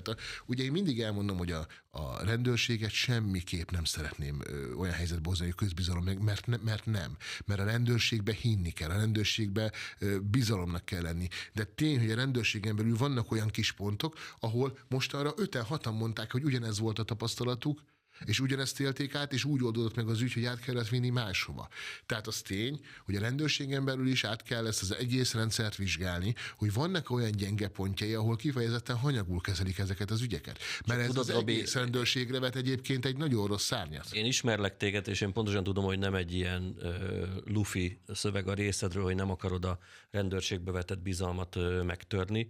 Ugye én mindig elmondom, hogy a, a rendőrséget semmiképp nem szeretném ö, olyan helyzetbe hozni, hogy közbizalom, mert, ne, mert nem. Mert a rendőrségbe hinni kell, a rendőrségbe ö, bizalomnak kell lenni. De tény, hogy a rendőrségen belül vannak olyan kis pontok, ahol most arra öten hatan mondták, hogy ugyanez volt a tapasztalatuk, és ugyanezt élték át, és úgy oldódott meg az ügy, hogy át kellett vinni máshova. Tehát az tény, hogy a rendőrségen belül is át kell ezt az egész rendszert vizsgálni, hogy vannak olyan gyenge pontjai, ahol kifejezetten hanyagul kezelik ezeket az ügyeket. Mert ez tudod, az Robi, egész rendőrségre vet egyébként egy nagyon rossz szárnyat. Én ismerlek téged, és én pontosan tudom, hogy nem egy ilyen uh, lufi szöveg a részedről, hogy nem akarod a rendőrségbe vetett bizalmat uh, megtörni.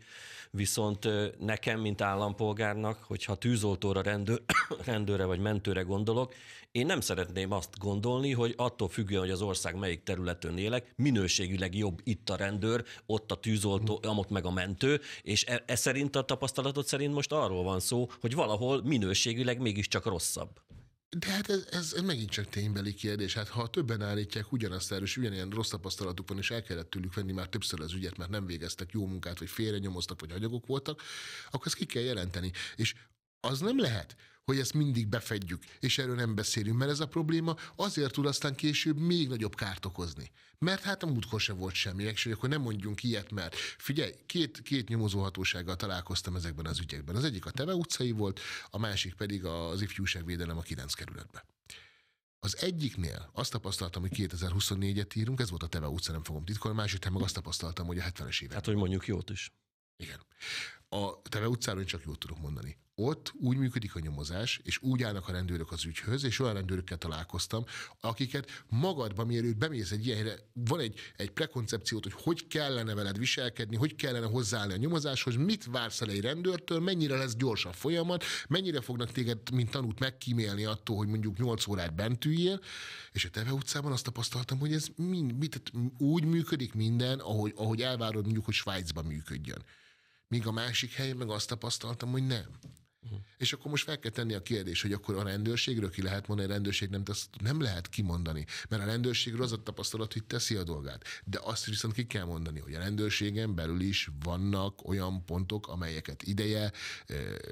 Viszont uh, nekem, mint állampolgárnak, hogyha tűzoltóra, rendőr, (coughs) rendőre vagy men mentőre gondolok, én nem szeretném azt gondolni, hogy attól függően, hogy az ország melyik területön élek, minőségileg jobb itt a rendőr, ott a tűzoltó, amott meg a mentő, és e, e szerint a tapasztalatot szerint most arról van szó, hogy valahol minőségileg mégiscsak rosszabb. De hát ez, ez megint csak ténybeli kérdés. Hát ha többen állítják ugyanazt és ugyanilyen rossz tapasztalatuk van, és el kellett tőlük venni már többször az ügyet, mert nem végeztek jó munkát, vagy félrenyomoztak, vagy anyagok voltak, akkor ezt ki kell jelenteni. És az nem lehet, hogy ezt mindig befedjük, és erről nem beszélünk, mert ez a probléma azért tud aztán később még nagyobb kárt okozni. Mert hát a múltkor se volt semmi, és hogy akkor nem mondjunk ilyet, mert figyelj, két, két nyomozóhatósággal találkoztam ezekben az ügyekben. Az egyik a Teve utcai volt, a másik pedig az ifjúságvédelem a 9 kerületben. Az egyiknél azt tapasztaltam, hogy 2024-et írunk, ez volt a Teve utca, nem fogom titkolni, másik meg azt tapasztaltam, hogy a 70-es évek. Hát, hogy mondjuk jót is. Igen a Teve utcáról én csak jót tudok mondani. Ott úgy működik a nyomozás, és úgy állnak a rendőrök az ügyhöz, és olyan rendőrökkel találkoztam, akiket magadban, mielőtt bemész egy ilyenre, van egy, egy prekoncepciót, hogy hogy kellene veled viselkedni, hogy kellene hozzáállni a nyomozáshoz, mit vársz el egy rendőrtől, mennyire lesz gyors a folyamat, mennyire fognak téged, mint tanút megkímélni attól, hogy mondjuk 8 órát bent üljél, és a Teve utcában azt tapasztaltam, hogy ez mind, mit, úgy működik minden, ahogy, ahogy elvárod mondjuk, hogy Svájcban működjön. Míg a másik helyen meg azt tapasztaltam, hogy nem. Uh-huh. És akkor most fel kell tenni a kérdés, hogy akkor a rendőrségről ki lehet mondani, a rendőrség nem tesz, nem lehet kimondani, mert a rendőrségről az a tapasztalat, hogy teszi a dolgát. De azt viszont ki kell mondani, hogy a rendőrségen belül is vannak olyan pontok, amelyeket ideje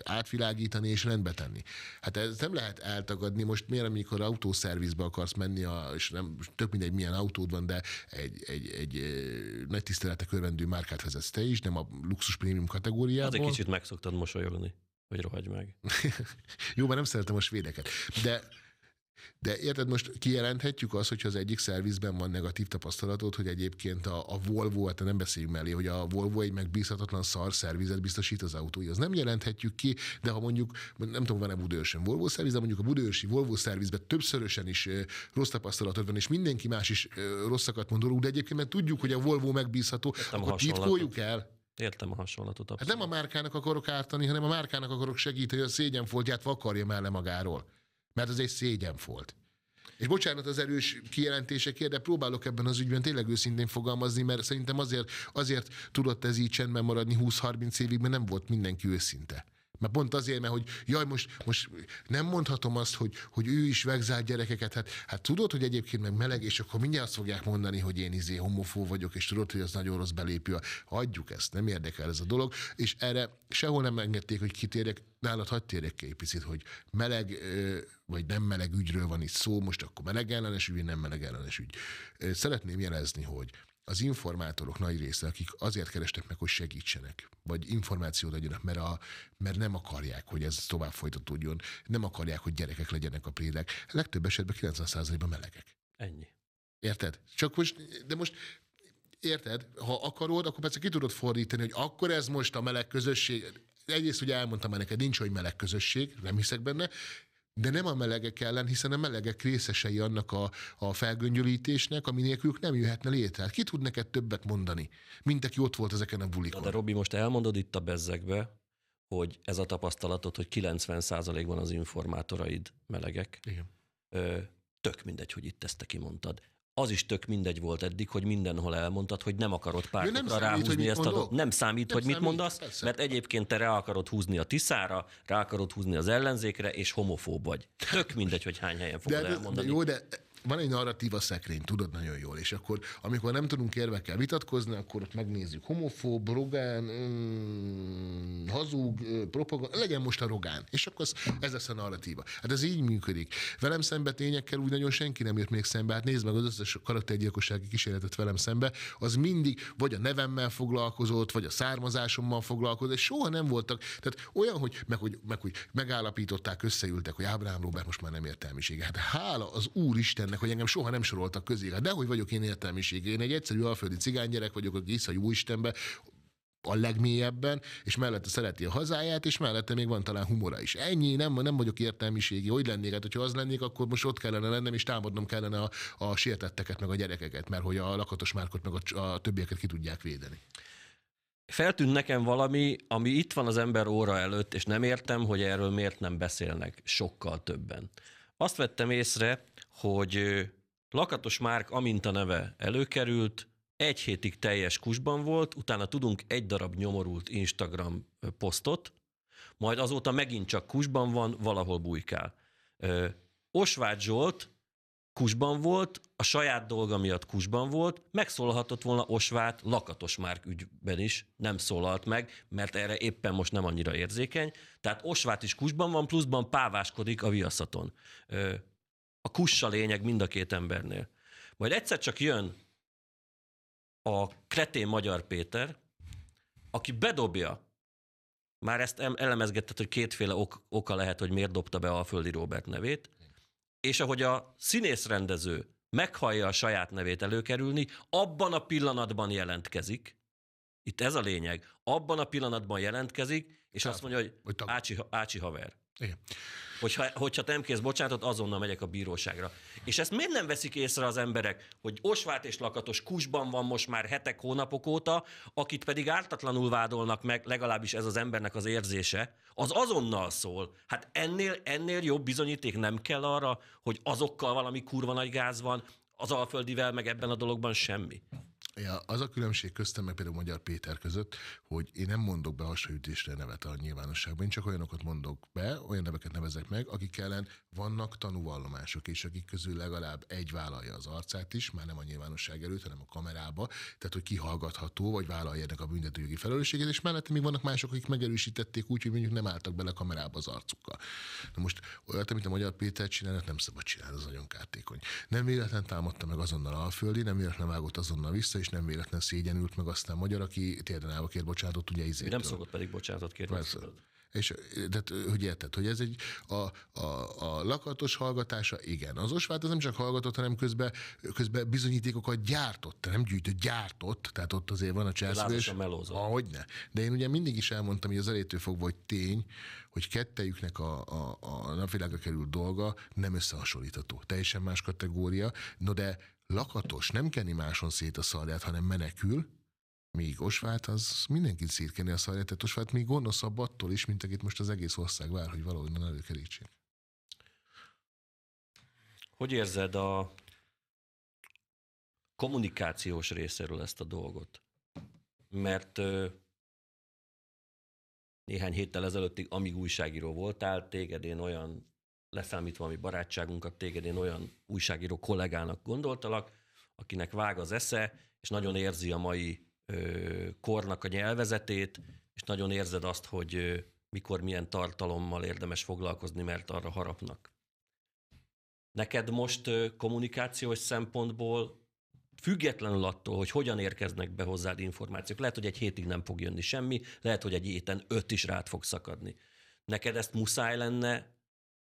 átvilágítani és rendbe tenni. Hát ez nem lehet eltagadni, most miért, amikor autószervizbe akarsz menni, a, és nem mint mindegy milyen autód van, de egy, egy, egy, egy nagy tiszteletek örvendő márkát vezetsz te is, nem a luxus prémium kategóriában. Az egy kicsit megszoktad mosolyogni hogy rohagy meg. (laughs) Jó, mert nem szeretem a svédeket. De de érted, most kijelenthetjük azt, hogyha az egyik szervizben van negatív tapasztalatod, hogy egyébként a, a Volvo, hát nem beszéljünk mellé, hogy a Volvo egy megbízhatatlan szar szervizet biztosít az autói. Az nem jelenthetjük ki, de ha mondjuk, nem tudom, van-e Budőrsön Volvo szerviz, de mondjuk a Budőrsi Volvo szervizben többszörösen is rossz tapasztalatod van, és mindenki más is rosszakat mond de egyébként mert tudjuk, hogy a Volvo megbízható, akkor titkoljuk el. Értem a hasonlatot. Abszolút. Hát nem a márkának akarok ártani, hanem a márkának akarok segíteni, hogy a szégyenfoltját vakarja már le magáról. Mert az egy szégyenfolt. És bocsánat az erős kijelentésekért, de próbálok ebben az ügyben tényleg őszintén fogalmazni, mert szerintem azért, azért tudott ez így csendben maradni 20-30 évig, mert nem volt mindenki őszinte. Mert pont azért, mert hogy jaj, most, most nem mondhatom azt, hogy, hogy ő is vegzált gyerekeket, hát, hát tudod, hogy egyébként meg meleg, és akkor mindjárt azt fogják mondani, hogy én izé homofó vagyok, és tudod, hogy az nagyon rossz belépő. adjuk ezt, nem érdekel ez a dolog, és erre sehol nem engedték, hogy kitérjek, nálad hagyd térjek ki egy picit, hogy meleg vagy nem meleg ügyről van itt szó, most akkor meleg ellenes ügy, nem meleg ellenes ügy. Szeretném jelezni, hogy az informátorok nagy része, akik azért kerestek meg, hogy segítsenek, vagy információt adjanak, mert, a, mert nem akarják, hogy ez tovább folytatódjon, nem akarják, hogy gyerekek legyenek a prédek. Legtöbb esetben 90%-ban melegek. Ennyi. Érted? Csak most, de most érted, ha akarod, akkor persze ki tudod fordítani, hogy akkor ez most a meleg közösség. Egyrészt ugye elmondtam már neked, nincs, hogy meleg közösség, nem hiszek benne de nem a melegek ellen, hiszen a melegek részesei annak a, a felgöngyölítésnek, ami nélkülük nem jöhetne létre. Ki tud neked többet mondani, mint aki ott volt ezeken a bulikon? Na de Robi, most elmondod itt a bezzegbe, hogy ez a tapasztalatod, hogy 90%-ban az informátoraid melegek. Igen. Ö, tök mindegy, hogy itt ezt te kimondtad az is tök mindegy volt eddig, hogy mindenhol elmondtad, hogy nem akarod pártokra ráhúzni ezt a dolgot. Nem számít, nem hogy számít, mit mondasz, persze. mert egyébként te rá akarod húzni a Tiszára, rá akarod húzni az ellenzékre, és homofób vagy. Tök mindegy, hogy hány helyen fogod de, elmondani. De jó, de van egy narratíva szekrény, tudod nagyon jól, és akkor amikor nem tudunk érvekkel vitatkozni, akkor ott megnézzük homofób, rogán, mm, hazug, propaganda, legyen most a rogán, és akkor az, ez lesz a narratíva. Hát ez így működik. Velem szembe tényekkel úgy nagyon senki nem jött még szembe, hát nézd meg az összes karaktergyilkossági kísérletet velem szembe, az mindig vagy a nevemmel foglalkozott, vagy a származásommal foglalkozott, és soha nem voltak. Tehát olyan, hogy meg, hogy, meg, hogy megállapították, összeültek, hogy Ábrám Robert most már nem értelmisége. Hát hála az Úristen ennek, hogy engem soha nem soroltak közé. Hát dehogy vagyok én értelmiség. Én egy egyszerű alföldi cigánygyerek vagyok, aki hisz a jó Istenbe, a legmélyebben, és mellette szereti a hazáját, és mellette még van talán humora is. Ennyi, nem, nem vagyok értelmiségi, hogy lennék, hát hogyha az lennék, akkor most ott kellene lennem, és támadnom kellene a, a sértetteket, meg a gyerekeket, mert hogy a lakatos márkot, meg a, a többieket ki tudják védeni. Feltűnt nekem valami, ami itt van az ember óra előtt, és nem értem, hogy erről miért nem beszélnek sokkal többen. Azt vettem észre, hogy Lakatos Márk, amint a neve előkerült, egy hétig teljes kusban volt, utána tudunk egy darab nyomorult Instagram posztot, majd azóta megint csak kusban van, valahol bujkál. Osvágy Zsolt kusban volt, a saját dolga miatt kusban volt, megszólalhatott volna Osvát Lakatos Márk ügyben is, nem szólalt meg, mert erre éppen most nem annyira érzékeny. Tehát Osvát is kusban van, pluszban páváskodik a viaszaton. A kussa lényeg mind a két embernél. Majd egyszer csak jön a kretén Magyar Péter, aki bedobja, már ezt elemezgetett, hogy kétféle ok, oka lehet, hogy miért dobta be a Földi Robert nevét, és ahogy a színészrendező meghallja a saját nevét előkerülni, abban a pillanatban jelentkezik, itt ez a lényeg, abban a pillanatban jelentkezik, és Táp, azt mondja, hogy ácsi, ácsi haver. Igen. Hogyha, hogyha nem kész bocsánatot, azonnal megyek a bíróságra. És ezt miért nem veszik észre az emberek, hogy Osvát és Lakatos kusban van most már hetek, hónapok óta, akit pedig ártatlanul vádolnak meg, legalábbis ez az embernek az érzése, az azonnal szól. Hát ennél, ennél jobb bizonyíték nem kell arra, hogy azokkal valami kurva nagy gáz van, az alföldivel meg ebben a dologban semmi az a különbség köztem, meg például Magyar Péter között, hogy én nem mondok be hasraütésre nevet a nyilvánosságban, én csak olyanokat mondok be, olyan neveket nevezek meg, akik ellen vannak tanúvallomások, és akik közül legalább egy vállalja az arcát is, már nem a nyilvánosság előtt, hanem a kamerába, tehát hogy kihallgatható, vagy vállalja ennek a büntetőjogi felelősséget, és mellette még vannak mások, akik megerősítették úgy, hogy mondjuk nem álltak bele a kamerába az arcukkal. Na most olyat, amit a Magyar Péter csinál, hát nem szabad csinálni, az nagyon kártékony. Nem véletlen támadta meg azonnal földi, nem véletlen vágott azonnal vissza, és nem véletlen szégyenült meg aztán magyar, aki térden állva kér bocsánatot, ugye izért. Nem szokott pedig bocsánatot kérni. Persze. És de hogy érted, hogy ez egy a, a, a lakatos hallgatása, igen. Az osvát az nem csak hallgatott, hanem közben, közben bizonyítékokat gyártott, nem gyűjtött, gyártott, tehát ott azért van a császolás. Ahogy ne. De én ugye mindig is elmondtam, hogy az elétől fogva, hogy tény, hogy kettejüknek a, a, a napvilágra került dolga nem összehasonlítható. Teljesen más kategória, no de lakatos nem keni máson szét a szarját, hanem menekül, még Osvát, az mindenkit szétkeni a szarját, tehát Osvát még gonoszabb attól is, mint akit most az egész ország vár, hogy valahogy nem előkerítsék. Hogy érzed a kommunikációs részéről ezt a dolgot? Mert néhány héttel ezelőtt, amíg újságíró voltál, téged én olyan leszámítva a mi barátságunkat, téged én olyan újságíró kollégának gondoltalak, akinek vág az esze, és nagyon érzi a mai ö, kornak a nyelvezetét, és nagyon érzed azt, hogy ö, mikor milyen tartalommal érdemes foglalkozni, mert arra harapnak. Neked most ö, kommunikációs szempontból függetlenül attól, hogy hogyan érkeznek be hozzád információk, lehet, hogy egy hétig nem fog jönni semmi, lehet, hogy egy héten öt is rád fog szakadni. Neked ezt muszáj lenne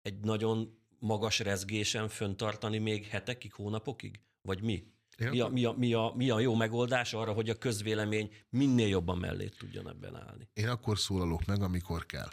egy nagyon magas rezgésen föntartani még hetekig, hónapokig? Vagy mi? Mi a, mi, a, mi, a, mi a jó megoldás arra, hogy a közvélemény minél jobban mellé tudjon ebben állni? Én akkor szólalok meg, amikor kell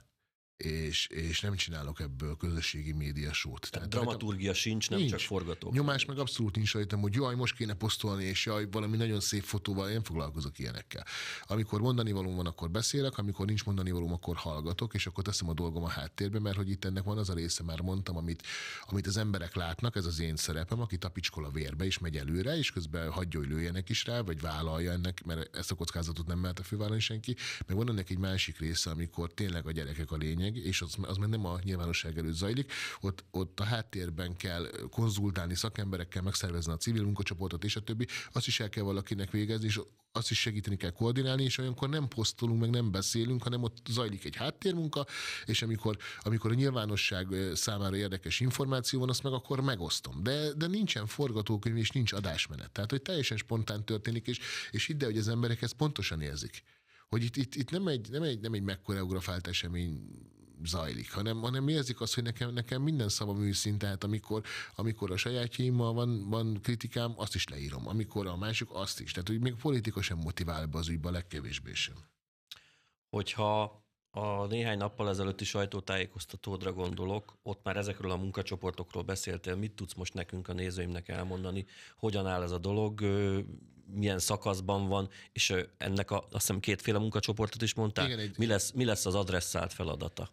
és, és nem csinálok ebből közösségi sót. Tehát hát dramaturgia nekem, sincs, nem nincs. csak forgatók. Nyomás meg abszolút nincs rajtam, hogy jaj, most kéne posztolni, és jaj, valami nagyon szép fotóval, én foglalkozok ilyenekkel. Amikor mondani való van, akkor beszélek, amikor nincs mondani való, akkor hallgatok, és akkor teszem a dolgom a háttérbe, mert hogy itt ennek van az a része, már mondtam, amit, amit az emberek látnak, ez az én szerepem, aki tapicskol a vérbe, és megy előre, és közben hagyja, hogy lőjenek is rá, vagy vállalja ennek, mert ezt a kockázatot nem mehet a fővállalni senki. Meg van ennek egy másik része, amikor tényleg a gyerekek a lényeg, lényeg, és az, az már nem a nyilvánosság előtt zajlik, ott, ott a háttérben kell konzultálni szakemberekkel, megszervezni a civil munkacsoportot, és a többi, azt is el kell valakinek végezni, és azt is segíteni kell koordinálni, és olyankor nem posztolunk, meg nem beszélünk, hanem ott zajlik egy háttérmunka, és amikor, amikor a nyilvánosság számára érdekes információ van, azt meg akkor megosztom. De, de nincsen forgatókönyv, és nincs adásmenet. Tehát, hogy teljesen spontán történik, és, és ide, hogy az emberek ezt pontosan érzik hogy itt, itt, itt nem, egy, nem, egy, nem egy megkoreografált esemény zajlik, hanem, hanem érzik azt, hogy nekem, nekem minden szava őszinte, tehát amikor, amikor a sajátjaimmal van, van kritikám, azt is leírom, amikor a másik, azt is. Tehát, hogy még politika sem motivál be az ügybe, legkevésbé sem. Hogyha a néhány nappal ezelőtti sajtótájékoztatódra gondolok, ott már ezekről a munkacsoportokról beszéltél, mit tudsz most nekünk, a nézőimnek elmondani, hogyan áll ez a dolog, milyen szakaszban van, és ennek a, azt hiszem kétféle munkacsoportot is mondták. Igen, egy... mi, lesz, mi lesz az adresszált feladata?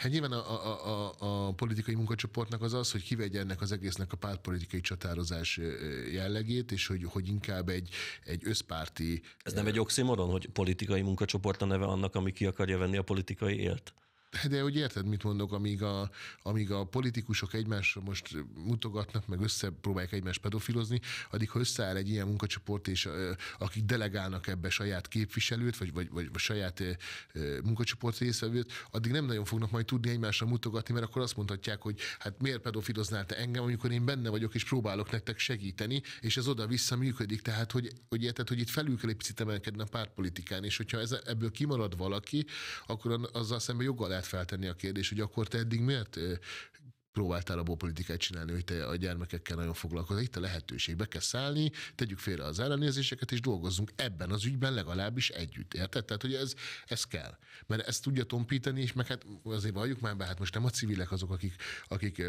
Hát nyilván a, a, a, a politikai munkacsoportnak az az, hogy kivegye ennek az egésznek a pártpolitikai csatározás jellegét, és hogy, hogy inkább egy, egy összpárti... Ez nem egy oxymoron, hogy politikai munkacsoport a neve annak, ami ki akarja venni a politikai élt? De, de hogy érted, mit mondok, amíg a, amíg a politikusok egymásra most mutogatnak, meg összepróbálják egymást pedofilozni, addig, ha összeáll egy ilyen munkacsoport, és akik delegálnak ebbe saját képviselőt, vagy, vagy, vagy, vagy saját munkacsoport részvevőt, addig nem nagyon fognak majd tudni egymásra mutogatni, mert akkor azt mondhatják, hogy hát miért pedofiloznál te engem, amikor én benne vagyok, és próbálok nektek segíteni, és ez oda-vissza működik. Tehát, hogy, hogy érted, hogy itt felül kell egy picit emelkedni a pártpolitikán, és hogyha ez, ebből kimarad valaki, akkor azzal szemben joggal lehet feltenni a kérdés, hogy akkor te eddig miért próbáltál abból politikát csinálni, hogy te a gyermekekkel nagyon foglalkozol. Itt a lehetőség. Be kell szállni, tegyük félre az ellenérzéseket, és dolgozzunk ebben az ügyben legalábbis együtt. Érted? Tehát, hogy ez, ez kell. Mert ezt tudja tompítani, és meg hát azért valljuk már be, hát most nem a civilek azok, akik, akik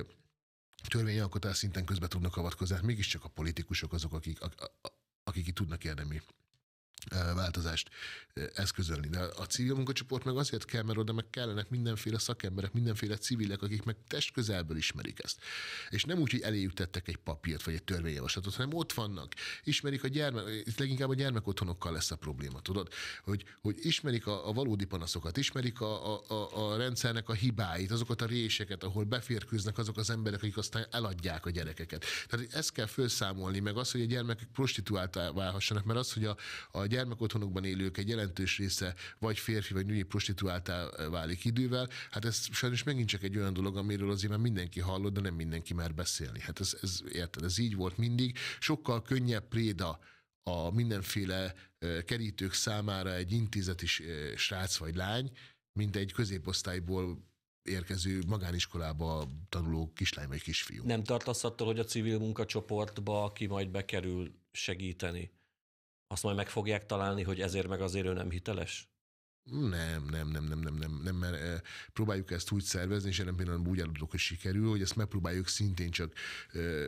törvényalkotás szinten közbe tudnak avatkozni, hát mégiscsak a politikusok azok, akik, akik, akik tudnak érdemi változást eszközölni. De a civil munkacsoport meg azért kell, mert oda meg kellenek mindenféle szakemberek, mindenféle civilek, akik meg test közelből ismerik ezt. És nem úgy, hogy eléjük tettek egy papírt vagy egy törvényjavaslatot, hanem ott vannak, ismerik a gyermek, itt leginkább a gyermekotthonokkal lesz a probléma, tudod, hogy, hogy ismerik a, a valódi panaszokat, ismerik a, a, a, a rendszernek a hibáit, azokat a réseket, ahol beférkőznek azok az emberek, akik aztán eladják a gyerekeket. Tehát ezt kell felszámolni, meg az, hogy a gyermekek prostituáltá válhassanak, mert az, hogy a, a gyermekotthonokban élők egy jelentős része vagy férfi, vagy női prostituáltá válik idővel. Hát ez sajnos megint csak egy olyan dolog, amiről azért már mindenki hallott, de nem mindenki már beszélni. Hát ez, ez érted, ez így volt mindig. Sokkal könnyebb préda a mindenféle kerítők számára egy is srác vagy lány, mint egy középosztályból érkező magániskolába tanuló kislány vagy kisfiú. Nem tartasz attól, hogy a civil munkacsoportba, aki majd bekerül segíteni, azt majd meg fogják találni, hogy ezért meg azért ő nem hiteles? Nem, nem, nem, nem, nem, nem, nem, mert eh, próbáljuk ezt úgy szervezni, és jelen pillanatban úgy állapodok, hogy sikerül, hogy ezt megpróbáljuk szintén csak eh,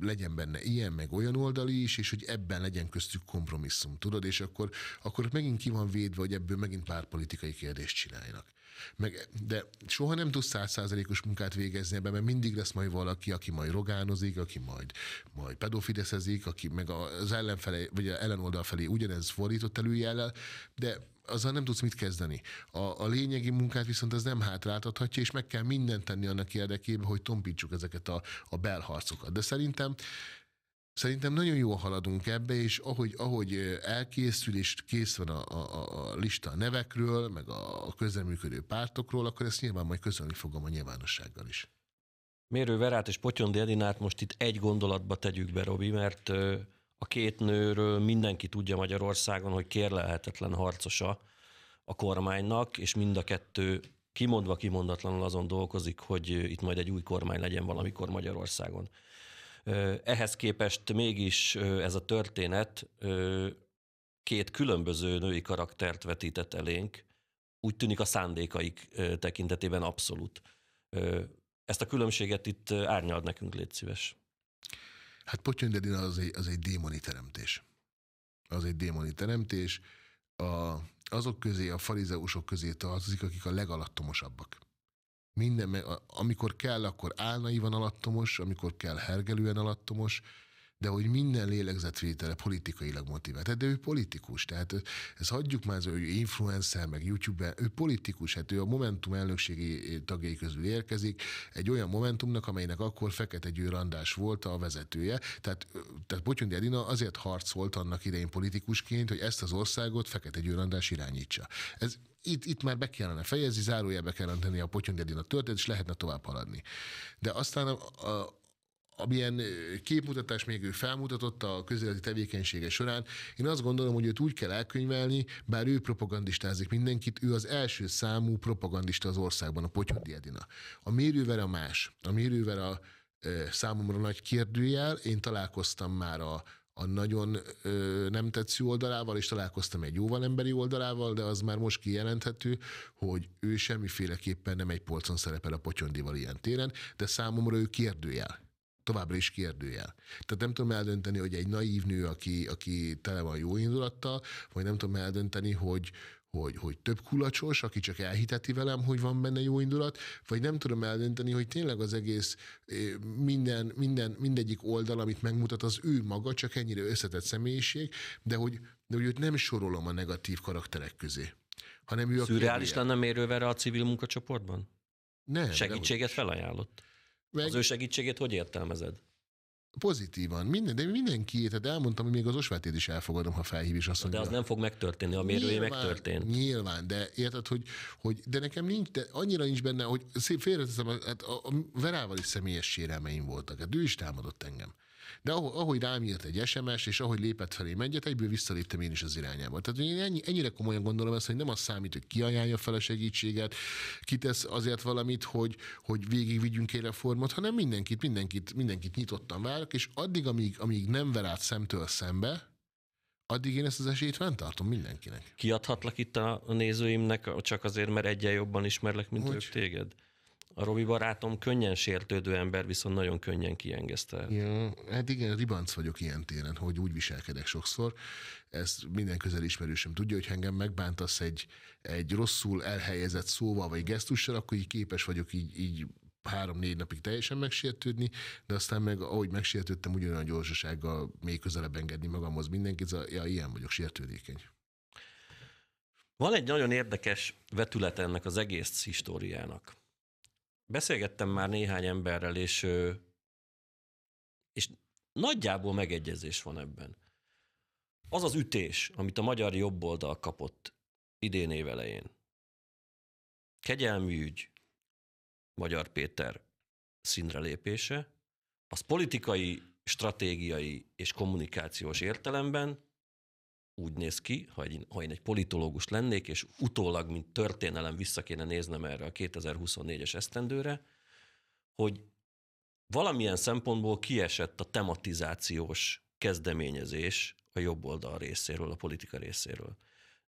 legyen benne ilyen, meg olyan oldali is, és hogy ebben legyen köztük kompromisszum, tudod, és akkor, akkor megint ki van védve, hogy ebből megint pár politikai kérdést csináljanak. Meg, de soha nem tudsz százszázalékos munkát végezni ebben, mert mindig lesz majd valaki, aki majd rogánozik, aki majd, majd pedofideszezik, aki meg az ellenfele, vagy az ellenoldal felé ugyanez fordított előjellel, de azzal nem tudsz mit kezdeni. A, a lényegi munkát viszont ez nem hátráltathatja, és meg kell mindent tenni annak érdekében, hogy tompítsuk ezeket a, a belharcokat. De szerintem Szerintem nagyon jól haladunk ebbe, és ahogy, ahogy elkészül és kész van a, a, a lista a nevekről, meg a, a közreműködő pártokról, akkor ezt nyilván majd közölni fogom a nyilvánossággal is. Mérő Verát és Potyondi Edinát most itt egy gondolatba tegyük be, Robi, mert a két nőről mindenki tudja Magyarországon, hogy kérlelhetetlen harcosa a kormánynak, és mind a kettő kimondva kimondatlanul azon dolgozik, hogy itt majd egy új kormány legyen valamikor Magyarországon. Ehhez képest mégis ez a történet két különböző női karaktert vetített elénk, úgy tűnik a szándékaik tekintetében abszolút. Ezt a különbséget itt árnyald nekünk, légy szíves. Hát Potyöndedina az egy, az egy démoni teremtés. Az egy démoni teremtés. A, azok közé, a farizeusok közé tartozik, akik a legalattomosabbak minden, amikor kell, akkor van alattomos, amikor kell hergelően alattomos, de hogy minden lélegzetvétele politikailag motivált. Hát, de ő politikus, tehát ezt hagyjuk már, hogy ő influencer, meg youtuber, ő politikus, hát ő a Momentum elnökségi tagjai közül érkezik, egy olyan Momentumnak, amelynek akkor Fekete Győr András volt a vezetője, tehát, tehát Botyondi Edina azért harcolt annak idején politikusként, hogy ezt az országot Fekete Győr András irányítsa. Ez itt, itt már be kellene fejezni, zárójelbe kellene tenni a Potyondi Edina történet, és lehetne tovább haladni. De aztán a, a, amilyen képmutatás még ő felmutatott a közéleti tevékenysége során, én azt gondolom, hogy őt úgy kell elkönyvelni, bár ő propagandistázik mindenkit, ő az első számú propagandista az országban, a Potyondi Edina. A mérővel a más. A mérővel a számomra nagy kérdőjel. Én találkoztam már a, a nagyon ö, nem tetsző oldalával, és találkoztam egy jóval emberi oldalával, de az már most kijelenthető, hogy ő semmiféleképpen nem egy polcon szerepel a potyondival ilyen téren, de számomra ő kérdőjel továbbra is kérdőjel. Tehát nem tudom eldönteni, hogy egy naív nő, aki, aki tele van jó indulattal, vagy nem tudom eldönteni, hogy, hogy, hogy több kulacsos, aki csak elhiteti velem, hogy van benne jó indulat, vagy nem tudom eldönteni, hogy tényleg az egész minden, minden, mindegyik oldal, amit megmutat, az ő maga, csak ennyire összetett személyiség, de hogy, de hogy őt nem sorolom a negatív karakterek közé. Hanem ő Szürreális lenne mérővel a civil munkacsoportban? Nem. Segítséget felajánlott? Meg... Az ő segítségét hogy értelmezed? Pozitívan. Minden, de mindenki, tehát elmondtam, hogy még az osvátét is elfogadom, ha felhív is azt mondja. De az nem fog megtörténni, a mérője nyilván, megtörtént. Nyilván, de érted, hogy, hogy de nekem nincs, de annyira nincs benne, hogy szép félreteszem, hát a, a Verával is személyes sérelmeim voltak, hát ő is támadott engem. De ahogy rám írt egy SMS, és ahogy lépett felé egyet, egyből visszaléptem én is az irányába. Tehát én ennyi, ennyire komolyan gondolom ezt, hogy nem az számít, hogy ajánlja fel a segítséget, kitesz azért valamit, hogy, hogy végigvigyünk egy reformot, hanem mindenkit, mindenkit, mindenkit nyitottan várok, és addig, amíg, amíg nem ver át szemtől szembe, addig én ezt az esélyt fenntartom mindenkinek. Kiadhatlak itt a nézőimnek csak azért, mert egyen jobban ismerlek, mint hogy? ők téged? A Robi barátom könnyen sértődő ember, viszont nagyon könnyen kiengeszte. Ja, hát igen, ribanc vagyok ilyen téren, hogy úgy viselkedek sokszor. Ezt minden közel ismerősöm tudja, hogy engem megbántasz egy, egy rosszul elhelyezett szóval vagy gesztussal, akkor így képes vagyok így, így három-négy napig teljesen megsértődni, de aztán meg ahogy megsértődtem, ugyanolyan gyorsasággal még közelebb engedni magamhoz mindenkit, ja, ilyen vagyok, sértődékeny. Van egy nagyon érdekes vetület ennek az egész históriának beszélgettem már néhány emberrel, és, és nagyjából megegyezés van ebben. Az az ütés, amit a magyar jobboldal kapott idén évelején. Kegyelmi ügy, Magyar Péter színre lépése, az politikai, stratégiai és kommunikációs értelemben úgy néz ki, ha, egy, ha én egy politológus lennék, és utólag, mint történelem vissza kéne néznem erre a 2024-es esztendőre, hogy valamilyen szempontból kiesett a tematizációs kezdeményezés a jobb oldal részéről, a politika részéről.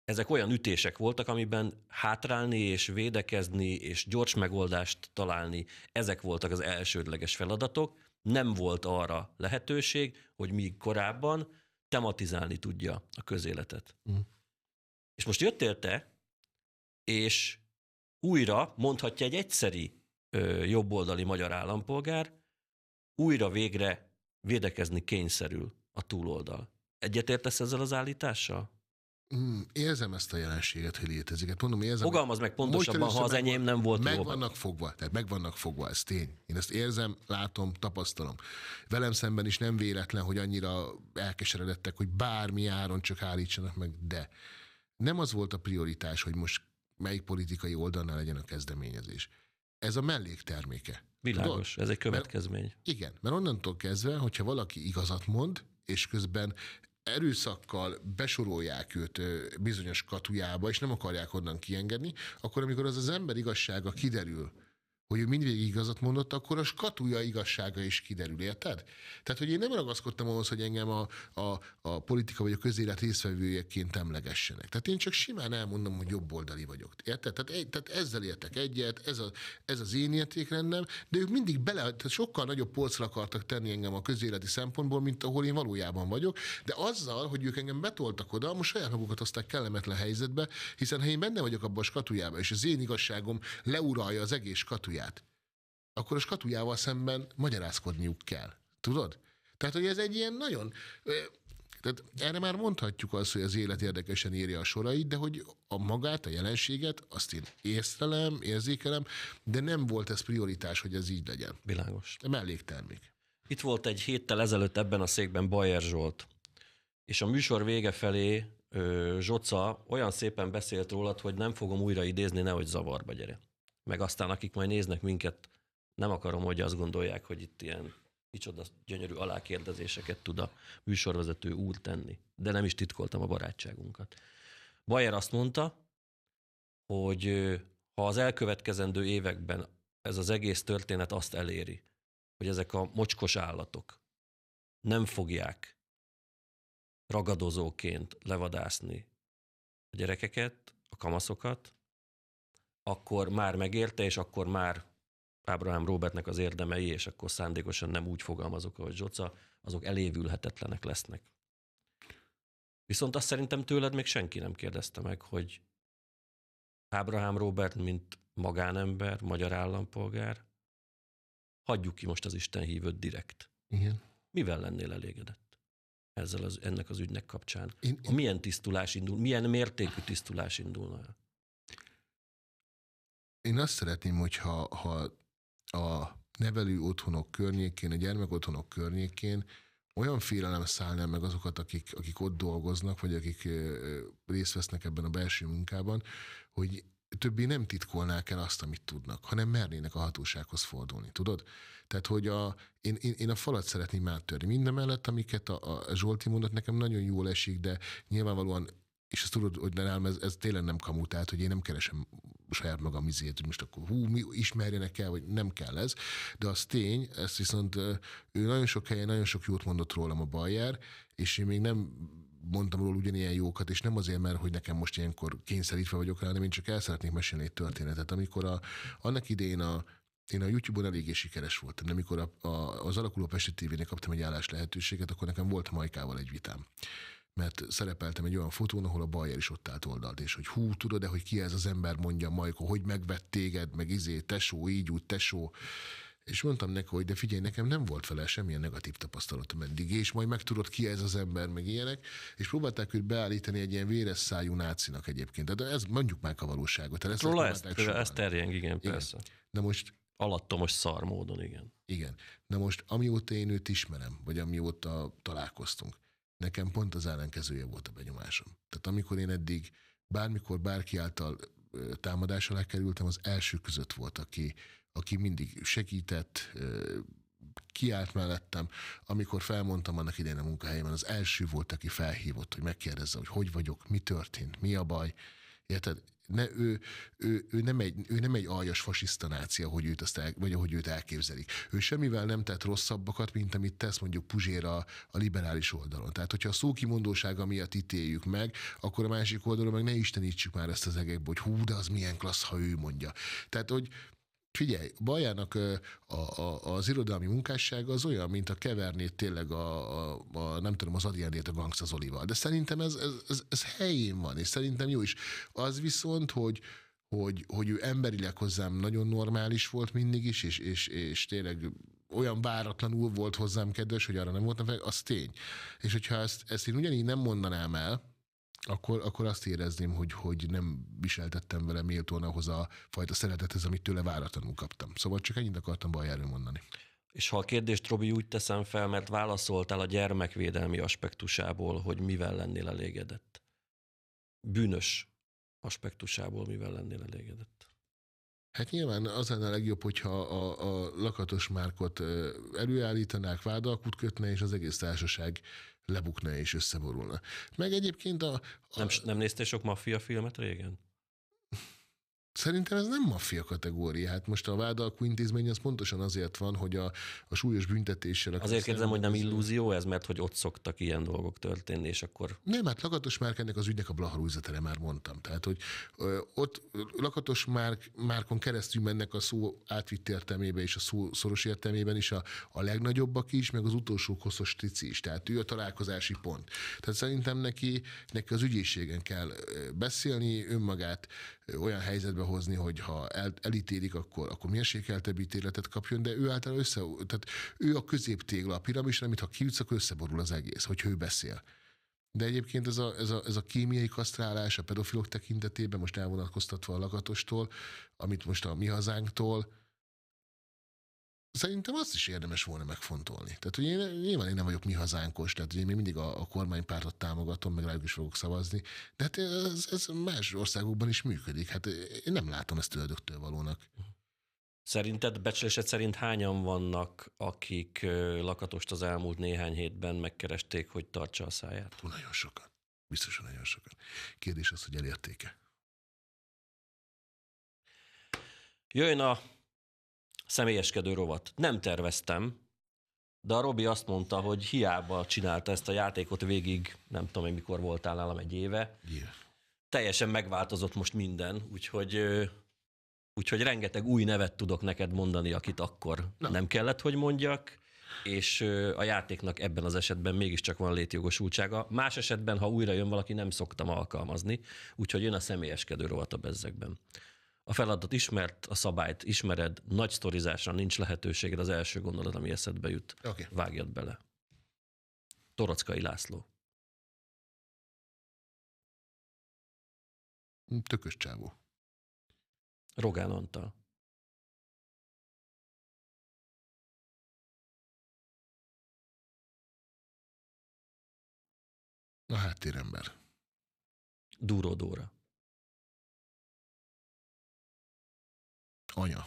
Ezek olyan ütések voltak, amiben hátrálni és védekezni és gyors megoldást találni, ezek voltak az elsődleges feladatok, nem volt arra lehetőség, hogy míg korábban tematizálni tudja a közéletet. Mm. És most jöttél te, és újra mondhatja egy egyszeri ö, jobboldali magyar állampolgár, újra végre védekezni kényszerül a túloldal. Egyetértesz ezzel az állítással? Mm, érzem ezt a jelenséget, hogy létezik. Hát mondom, érzem, Fogalmaz meg pontosabban, ha az megvan, enyém nem volt meg jó. vannak fogva, tehát meg vannak fogva, ez tény. Én ezt érzem, látom, tapasztalom. Velem szemben is nem véletlen, hogy annyira elkeseredettek, hogy bármi áron csak állítsanak meg, de nem az volt a prioritás, hogy most melyik politikai oldalnál legyen a kezdeményezés. Ez a mellékterméke. Világos, Tudod? ez egy következmény. Mert, igen, mert onnantól kezdve, hogyha valaki igazat mond, és közben erőszakkal besorolják őt bizonyos katujába, és nem akarják onnan kiengedni, akkor amikor az az ember igazsága kiderül, hogy ő mindvégig igazat mondott, akkor a skatúja igazsága is kiderül, érted? Tehát, hogy én nem ragaszkodtam ahhoz, hogy engem a, a, a politika vagy a közélet részvevőjeként emlegessenek. Tehát én csak simán elmondom, hogy jobboldali vagyok. Érted? Tehát, egy, tehát ezzel értek egyet, ez, a, ez az én értékrendem, de ők mindig bele, tehát sokkal nagyobb polcra akartak tenni engem a közéleti szempontból, mint ahol én valójában vagyok, de azzal, hogy ők engem betoltak oda, most saját magukat hozták kellemetlen helyzetbe, hiszen ha én benne vagyok abban a skatujában, és az én igazságom leuralja az egész skatuját, skatuját, akkor a skatujával szemben magyarázkodniuk kell. Tudod? Tehát, hogy ez egy ilyen nagyon... Tehát erre már mondhatjuk azt, hogy az élet érdekesen írja a sorait, de hogy a magát, a jelenséget, azt én észlelem, érzékelem, de nem volt ez prioritás, hogy ez így legyen. Világos. Melléktermék. Itt volt egy héttel ezelőtt ebben a székben Bajer Zsolt, és a műsor vége felé Zsoca olyan szépen beszélt rólad, hogy nem fogom újra idézni, nehogy zavarba gyere meg aztán akik majd néznek minket, nem akarom, hogy azt gondolják, hogy itt ilyen micsoda gyönyörű alákérdezéseket tud a műsorvezető úr tenni. De nem is titkoltam a barátságunkat. Bayer azt mondta, hogy ha az elkövetkezendő években ez az egész történet azt eléri, hogy ezek a mocskos állatok nem fogják ragadozóként levadászni a gyerekeket, a kamaszokat, akkor már megérte, és akkor már Ábrahám Robertnek az érdemei, és akkor szándékosan nem úgy fogalmazok, ahogy Zsoca, azok elévülhetetlenek lesznek. Viszont azt szerintem tőled még senki nem kérdezte meg, hogy Ábrahám Robert, mint magánember, magyar állampolgár, hagyjuk ki most az Isten hívőt direkt. Igen. Mivel lennél elégedett ezzel az, ennek az ügynek kapcsán? Én, én... Milyen tisztulás indul, milyen mértékű tisztulás indulna én azt szeretném, hogyha ha a nevelő otthonok környékén, a gyermekotthonok környékén olyan félelem szállná meg azokat, akik, akik ott dolgoznak, vagy akik részt vesznek ebben a belső munkában, hogy többé nem titkolnák el azt, amit tudnak, hanem mernének a hatósághoz fordulni, tudod? Tehát, hogy a, én, én, én a falat szeretném áttörni. Minden mellett, amiket a, a Zsolti mondott, nekem nagyon jól esik, de nyilvánvalóan és ezt tudod, hogy nálam ez, ez tényleg nem kamu, tehát, hogy én nem keresem saját magam izét, hogy most akkor hú, mi ismerjenek el, vagy nem kell ez, de az tény, ezt viszont ő nagyon sok helyen, nagyon sok jót mondott rólam a Bayer, és én még nem mondtam róla ugyanilyen jókat, és nem azért, mert hogy nekem most ilyenkor kényszerítve vagyok rá, hanem én csak el szeretnék mesélni egy történetet. Amikor a, annak idején a én a YouTube-on eléggé sikeres voltam. De amikor a, a, az alakuló Pesti TV-nél kaptam egy állás lehetőséget, akkor nekem volt Majkával egy vitám mert szerepeltem egy olyan fotón, ahol a Bayer is ott állt oldalt, és hogy hú, tudod de hogy ki ez az ember, mondja Majko, hogy megvett téged, meg izé, tesó, így úgy, tesó. És mondtam neki, hogy de figyelj, nekem nem volt vele semmilyen negatív tapasztalatom eddig, és majd megtudod ki ez az ember, meg ilyenek, és próbálták őt beállítani egy ilyen véres szájú nácinak egyébként. De ez mondjuk már a valóságot. Tehát Róla ezt, ezt, ezt terjeng, igen, igen, persze. Na most alattomos szar módon, igen. Igen. Na most, amióta én őt ismerem, vagy amióta találkoztunk, Nekem pont az ellenkezője volt a benyomásom. Tehát amikor én eddig bármikor bárki által támadásra lekerültem, az első között volt, aki, aki mindig segített, kiállt mellettem. Amikor felmondtam annak idején a munkahelyemen, az első volt, aki felhívott, hogy megkérdezze, hogy hogy vagyok, mi történt, mi a baj. Érted? Ne, ő, ő, ő, nem egy, ő nem egy aljas fasiszta náci, hogy őt azt el, vagy ahogy őt elképzelik. Ő semmivel nem tett rosszabbakat, mint amit tesz mondjuk Puzsér a, a liberális oldalon. Tehát, hogyha a szókimondósága miatt ítéljük meg, akkor a másik oldalon meg ne istenítsük már ezt az egekbe, hogy hú, de az milyen klassz, ha ő mondja. Tehát, hogy Figyelj, Bajának a, a, az irodalmi munkássága az olyan, mint a kevernét tényleg a, a, a nem tudom, az Adiernét a Gangsta Zolival. De szerintem ez, ez, ez, ez helyén van, és szerintem jó is. Az viszont, hogy, hogy, hogy ő emberileg hozzám nagyon normális volt mindig is, és, és, és tényleg olyan váratlanul volt hozzám kedves, hogy arra nem voltam fel, az tény. És hogyha ezt, ezt én ugyanígy nem mondanám el, akkor, akkor azt érezném, hogy, hogy nem viseltettem vele méltóan ahhoz a fajta szeretethez, amit tőle váratlanul kaptam. Szóval csak ennyit akartam baljáról mondani. És ha a kérdést, Robi, úgy teszem fel, mert válaszoltál a gyermekvédelmi aspektusából, hogy mivel lennél elégedett. Bűnös aspektusából mivel lennél elégedett. Hát nyilván az lenne a legjobb, hogyha a, a lakatos márkot előállítanák, vádalkut kötne, és az egész társaság lebukna és összeborulna. Meg egyébként a... a... Nem, nem néztél sok maffia filmet régen? Szerintem ez nem maffia kategória. Hát most a vádalkú intézmény az pontosan azért van, hogy a, a súlyos büntetéssel... A azért kérdezem, hogy nem illúzió ez, mert hogy ott szoktak ilyen dolgok történni, és akkor... Nem, hát Lakatos Márk ennek az ügynek a Blaha üzletere már mondtam. Tehát, hogy ö, ott Lakatos Márk, Márkon keresztül mennek a szó átvitt értelmében és a szó szoros értelmében is a, a legnagyobbak is, meg az utolsó koszos tici is. Tehát ő a találkozási pont. Tehát szerintem neki, neki az ügyészségen kell beszélni, önmagát olyan helyzetbe hozni, hogy ha el, elítélik, akkor, akkor mérsékeltebb ítéletet kapjon, de ő által össze, tehát ő a középtégla a piramisra, amit ha kiütsz, akkor összeborul az egész, hogy ő beszél. De egyébként ez a, ez, a, ez a kémiai kasztrálás a pedofilok tekintetében, most elvonatkoztatva a lakatostól, amit most a mi hazánktól, szerintem azt is érdemes volna megfontolni. Tehát, hogy én, nyilván én nem vagyok mi hazánkos, tehát hogy én még mindig a, a kormánypártot támogatom, meg rájuk is fogok szavazni, de hát ez, ez más országokban is működik. Hát én nem látom ezt tőledöktől valónak. Szerinted, becslésed szerint hányan vannak, akik lakatost az elmúlt néhány hétben megkeresték, hogy tartsa a száját? Hú, nagyon sokan. Biztosan nagyon sokan. Kérdés az, hogy elértéke. Jöjjön a személyeskedő rovat. Nem terveztem, de a Robi azt mondta, hogy hiába csinálta ezt a játékot végig, nem tudom én mikor voltál nálam egy éve. Yeah. Teljesen megváltozott most minden, úgyhogy, úgyhogy rengeteg új nevet tudok neked mondani, akit akkor Na. nem kellett, hogy mondjak és a játéknak ebben az esetben mégiscsak van létjogosultsága. Más esetben, ha újra jön valaki, nem szoktam alkalmazni, úgyhogy jön a személyeskedő rovat a bezzekben a feladat ismert, a szabályt ismered, nagy sztorizásra nincs lehetőséged, az első gondolat, ami eszedbe jut, okay. vágjad bele. Torockai László. Tökös csávó. Rogán Antal. A háttérember. Dúró Dóra. anya?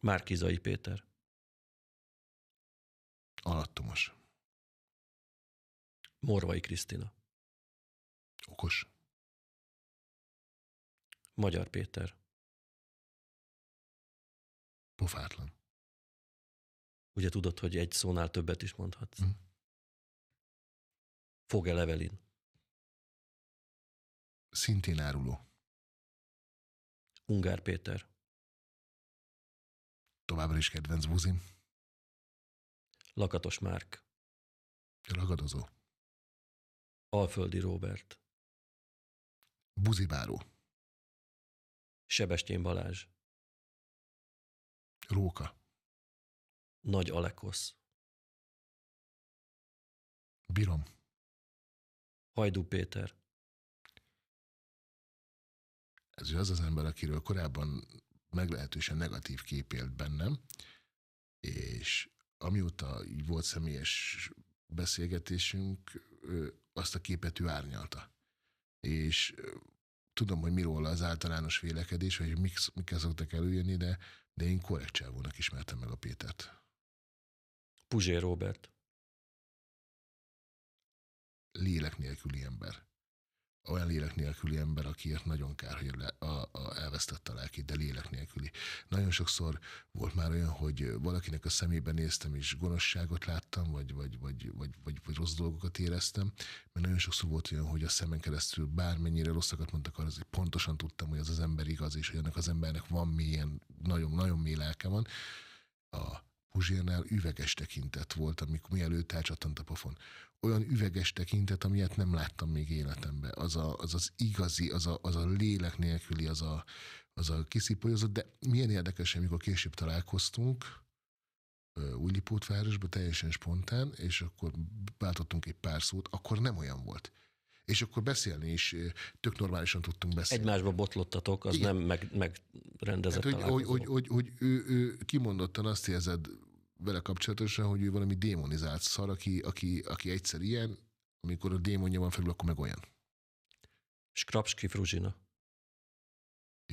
Márkizai Péter. Alattomos. Morvai Krisztina. Okos. Magyar Péter. Pofátlan. Ugye tudod, hogy egy szónál többet is mondhatsz? Mm. Hm. Fog-e levelin? Szintén áruló. Ungár Péter. Továbbra is kedvenc buzim. Lakatos Márk. Ragadozó. Alföldi Róbert. Buzibáró. Sebestyén Balázs. Róka. Nagy Alekosz. bírom, Hajdú Péter ez az az ember, akiről korábban meglehetősen negatív kép élt bennem, és amióta így volt személyes beszélgetésünk, azt a képet ő árnyalta. És tudom, hogy mi róla az általános vélekedés, vagy mik, mik szoktak előjönni, de, de én korrekt csávónak ismertem meg a Pétert. Puzsé Robert. Lélek nélküli ember olyan lélek nélküli ember, akiért nagyon kár, hogy a, a, elvesztette a lelkét, de lélek nélküli. Nagyon sokszor volt már olyan, hogy valakinek a szemébe néztem, és gonoszságot láttam, vagy, vagy, vagy, vagy, vagy, vagy rossz dolgokat éreztem, mert nagyon sokszor volt olyan, hogy a szemen keresztül bármennyire rosszakat mondtak arra, hogy pontosan tudtam, hogy az az ember igaz, és hogy annak az embernek van milyen nagyon, nagyon mély lelke van. A Puzsérnál üveges tekintet volt, amikor mielőtt elcsattant a pofon. Olyan üveges tekintet, amilyet nem láttam még életemben. Az a, az, az igazi, az a, az a lélek nélküli, az a, az a kiszipolyozott, de milyen érdekes, amikor később találkoztunk, Újlipótvárosba teljesen spontán, és akkor váltottunk egy pár szót, akkor nem olyan volt és akkor beszélni is tök normálisan tudtunk beszélni. Egymásba botlottatok, az Igen. nem meg, megrendezett hát, hogy, hogy, hogy, hogy, hogy ő, ő kimondottan azt érzed vele kapcsolatosan, hogy ő valami démonizált szar, aki, aki, aki egyszer ilyen, amikor a démonja van felül, akkor meg olyan. Skrapski Fruzsina.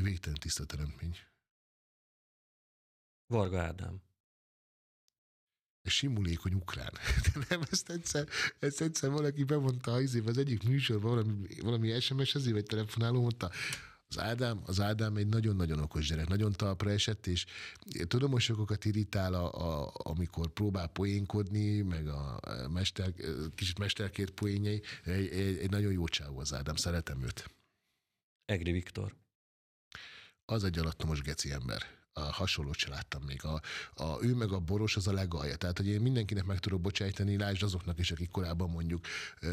Végtelen tiszta teremtmény. Varga Ádám simulékony ukrán. (laughs) De nem, ezt egyszer, ezt egyszer valaki bemondta az, az egyik műsorban, valami, valami sms ezért vagy telefonáló mondta, az Ádám, az Ádám egy nagyon-nagyon okos gyerek, nagyon talpra esett, és tudom, hogy sokakat irítál, a, a, amikor próbál poénkodni, meg a mester, kicsit mesterkét poénjei, Egy, egy, egy nagyon jó csávó az Ádám, szeretem őt. Egri Viktor. Az egy alattomos geci ember hasonlót se láttam még. A, a, ő meg a boros az a legalja. Tehát, hogy én mindenkinek meg tudok bocsájtani, lásd azoknak is, akik korábban mondjuk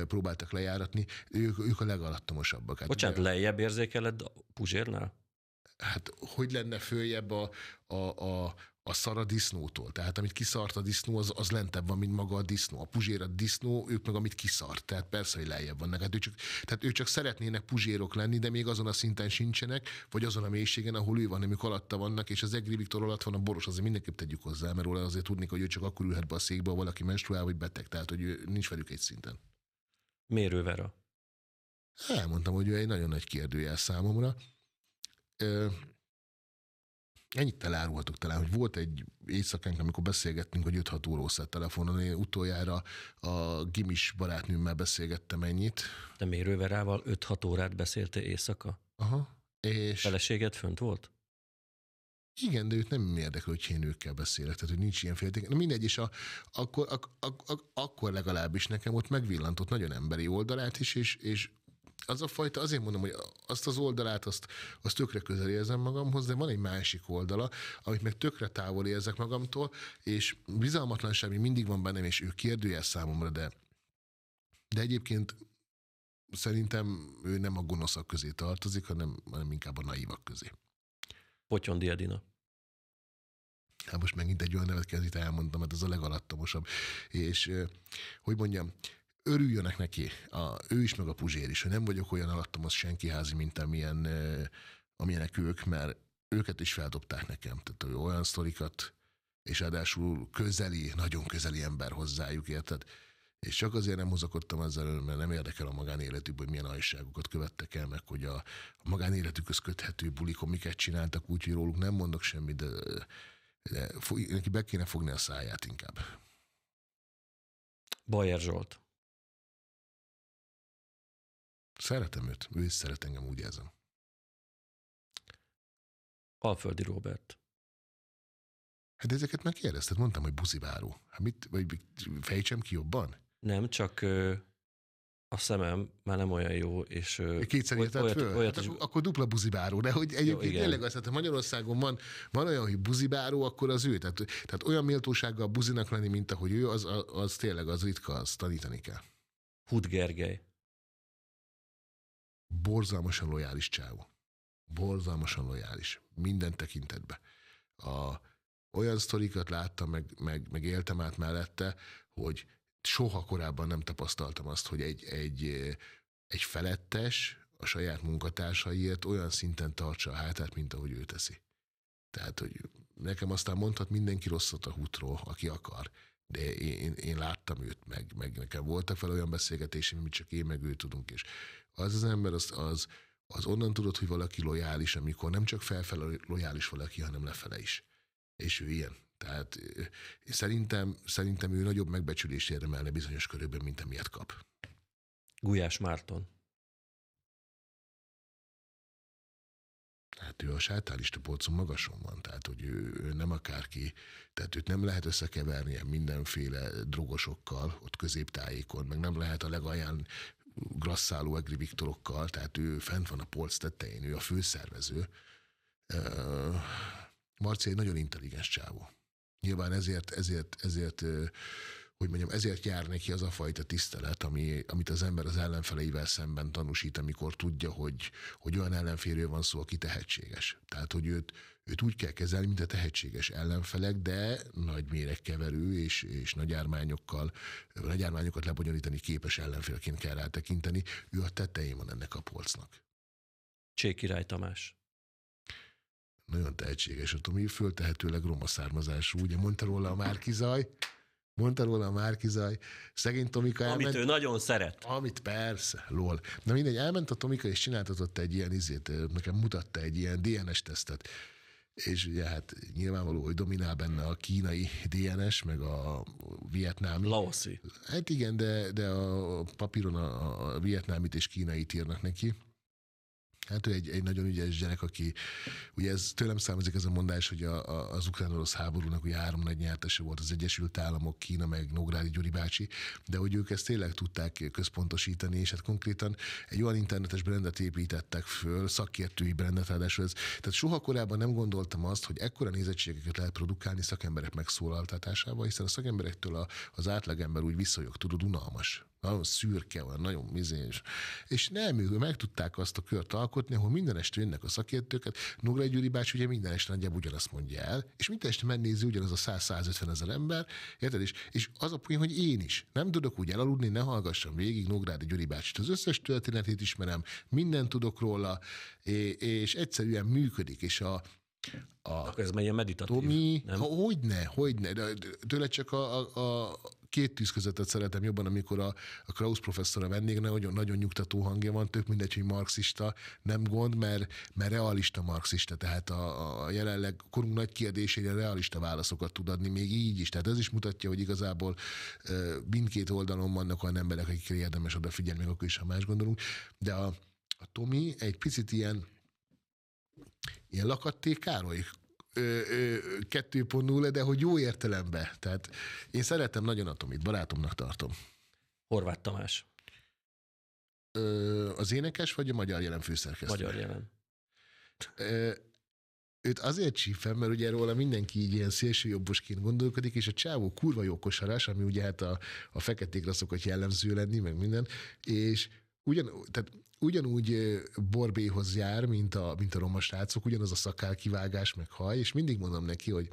próbáltak lejáratni, ők, ők a legalattomosabbak. Hát, Bocsánat, ugye, lejjebb érzékeled Puzsérnál? Hát hogy lenne följebb a, a, a, a szar a disznótól. Tehát amit kiszart a disznó, az, az lentebb van, mint maga a disznó. A puzsér a disznó, ők meg amit kiszart. Tehát persze, hogy lejjebb vannak. Hát ő csak, tehát ők csak szeretnének puzsérok lenni, de még azon a szinten sincsenek, vagy azon a mélységen, ahol ő van, amik alatta vannak, és az Egri Viktor alatt van a boros, azért mindenképp tegyük hozzá, mert róla azért tudni, hogy ő csak akkor ülhet be a székbe, ha valaki menstruál vagy beteg, tehát hogy ő nincs velük egy szinten. Mérővera. Elmondtam, hogy ő egy nagyon nagy kérdőjel számomra. Ö- Ennyit elárultuk talán, hogy volt egy éjszakánk, amikor beszélgettünk, hogy 5-6 óra telefonon. Én utoljára a gimis barátnőmmel beszélgettem ennyit. De mérőverával 5-6 órát beszélte éjszaka? Aha. És... Feleséged fönt volt? Igen, de őt nem érdekel, hogy én őkkel beszélek, tehát hogy nincs ilyen félték. Na mindegy, és a, akkor, a, a, a, akkor legalábbis nekem ott megvillantott nagyon emberi oldalát is, és, és az a fajta, azért mondom, hogy azt az oldalát, azt, azt tökre közel érzem magamhoz, de van egy másik oldala, amit meg tökre távol érzek magamtól, és bizalmatlanság még mindig van bennem, és ő kérdője számomra, de de egyébként szerintem ő nem a gonoszak közé tartozik, hanem, hanem inkább a naívak közé. Potyondi Edina. Hát most megint egy olyan nevet kezdít elmondtam, mert ez a legalattomosabb. És eh, hogy mondjam, örüljönek neki, a, ő is, meg a Puzsér is, hogy nem vagyok olyan alattom az senki házi, mint amilyen, amilyenek ők, mert őket is feldobták nekem. Tehát olyan sztorikat, és ráadásul közeli, nagyon közeli ember hozzájuk, érted? És csak azért nem hozakodtam ezzel, mert nem érdekel a magánéletük, hogy milyen ajságokat követtek el, meg hogy a, a magánéletükhöz köthető bulikon miket csináltak, úgyhogy róluk nem mondok semmit, de, de neki be kéne fogni a száját inkább. Bajer Zsolt. Szeretem őt, ő is szeret engem, úgy érzem. Alföldi Robert. Hát ezeket már kérdezted, mondtam, hogy buziváró. Hát mit, vagy fejtsem ki jobban? Nem, csak ö, a szemem már nem olyan jó, és... Ö, Kétszer olyat, olyat, föl? Olyat, hát akkor, akkor dupla buzibáró, de hogy egyébként jó, tényleg az, hát ha Magyarországon van, van olyan, hogy buzibáró, akkor az ő. Tehát, tehát olyan méltósággal buzinak lenni, mint ahogy ő, az, az, az tényleg az ritka, az tanítani kell. Hud Gergely borzalmasan lojális csávó. Borzalmasan lojális. Minden tekintetben. A, olyan sztorikat láttam, meg, meg, meg éltem át mellette, hogy soha korábban nem tapasztaltam azt, hogy egy, egy, egy felettes a saját munkatársaiért olyan szinten tartsa a hátát, mint ahogy ő teszi. Tehát, hogy nekem aztán mondhat mindenki rosszat a hútról, aki akar, de én, én láttam őt, meg, meg nekem voltak fel olyan beszélgetéseim, amit csak én meg ő tudunk, és az az ember az, az, az onnan tudod, hogy valaki lojális, amikor nem csak felfelé lojális valaki, hanem lefele is. És ő ilyen. Tehát szerintem, szerintem ő nagyobb megbecsülést érdemelne bizonyos körülben, mint amilyet kap. Gulyás Márton. Hát ő a sátálista polcon magason van, tehát hogy ő, ő nem akárki, tehát őt nem lehet összekeverni mindenféle drogosokkal ott középtájékon, meg nem lehet a legalján Grasszáló Egri Viktorokkal, tehát ő fent van a polc tetején, ő a főszervező. Marci egy nagyon intelligens csávó. Nyilván ezért, ezért, ezért hogy mondjam, ezért jár neki az a fajta tisztelet, ami, amit az ember az ellenfeleivel szemben tanúsít, amikor tudja, hogy, hogy olyan ellenférről van szó, aki tehetséges. Tehát, hogy őt, őt úgy kell kezelni, mint a tehetséges ellenfelek, de nagy méregkeverő és, és nagy ármányokkal, nagy ármányokat lebonyolítani képes ellenfélként kell rátekinteni. Ő a tetején van ennek a polcnak. Cség Király Tamás nagyon tehetséges a Tomi, föltehetőleg roma származású, ugye mondta róla a Márkizaj, mondta róla a Márkizaj, szegény Tomika elment. ő nagyon szeret. Amit persze, lol. Na mindegy, elment a Tomika, és csináltatott egy ilyen izét, nekem mutatta egy ilyen DNS-tesztet. És ugye hát nyilvánvaló, hogy dominál benne a kínai DNS, meg a vietnám. Laoszi. Hát igen, de, de a papíron a, a vietnámit és kínait írnak neki. Hát ő egy, egy nagyon ügyes gyerek, aki, ugye ez tőlem származik ez a mondás, hogy a, a, az ukrán orosz háborúnak ugye három nagy nyertese volt, az Egyesült Államok, Kína, meg Nógrádi Gyuri bácsi, de hogy ők ezt tényleg tudták központosítani, és hát konkrétan egy olyan internetes brendet építettek föl, szakértői brendet, ráadásul ez. Tehát soha korábban nem gondoltam azt, hogy ekkora nézettségeket lehet produkálni szakemberek megszólaltatásával, hiszen a szakemberektől a, az átlagember úgy viszonyog, tudod, unalmas nagyon szürke, van, nagyon mizés. És nem, ők meg tudták azt a kört alkotni, ahol minden este jönnek a szakértőket. Nugra Gyuri bácsi ugye minden este nagyjából ugyanazt mondja el, és minden este megnézi ugyanaz a 100-150 ezer ember, érted? És, és az a poén, hogy én is nem tudok úgy elaludni, ne hallgassam végig Nógrádi Gyuri bácsit. Az összes történetét ismerem, mindent tudok róla, és egyszerűen működik. És a, a Akkor ez megy a meditatív, Tomi, nem? Hogyne, hogyne. De tőle csak a, a, a két tűz közöttet szeretem jobban, amikor a, a Krausz professzor a vendég, nagyon, nagyon nyugtató hangja van, tök mindegy, hogy marxista, nem gond, mert, mert realista marxista, tehát a, a jelenleg korunk nagy kérdésére realista válaszokat tud adni, még így is. Tehát ez is mutatja, hogy igazából mindkét oldalon vannak olyan emberek, akikre érdemes odafigyelni, még akkor is, ha más gondolunk. De a, a Tomi egy picit ilyen ilyen lakatté Károly 2.0, de hogy jó értelemben. Tehát én szeretem nagyon Atomit, barátomnak tartom. Horváth Tamás. Ö, az énekes vagy a magyar jelen főszerkesztő? Magyar jelen. Ö, őt azért csípem, mert ugye róla mindenki így ilyen szélsőjobbosként gondolkodik, és a csávó kurva jó kosarás, ami ugye hát a, a feketékra szokott jellemző lenni, meg minden, és ugyan, tehát ugyanúgy Borbéhoz jár, mint a, mint a roma srácok, ugyanaz a szakálkivágás, meg haj, és mindig mondom neki, hogy,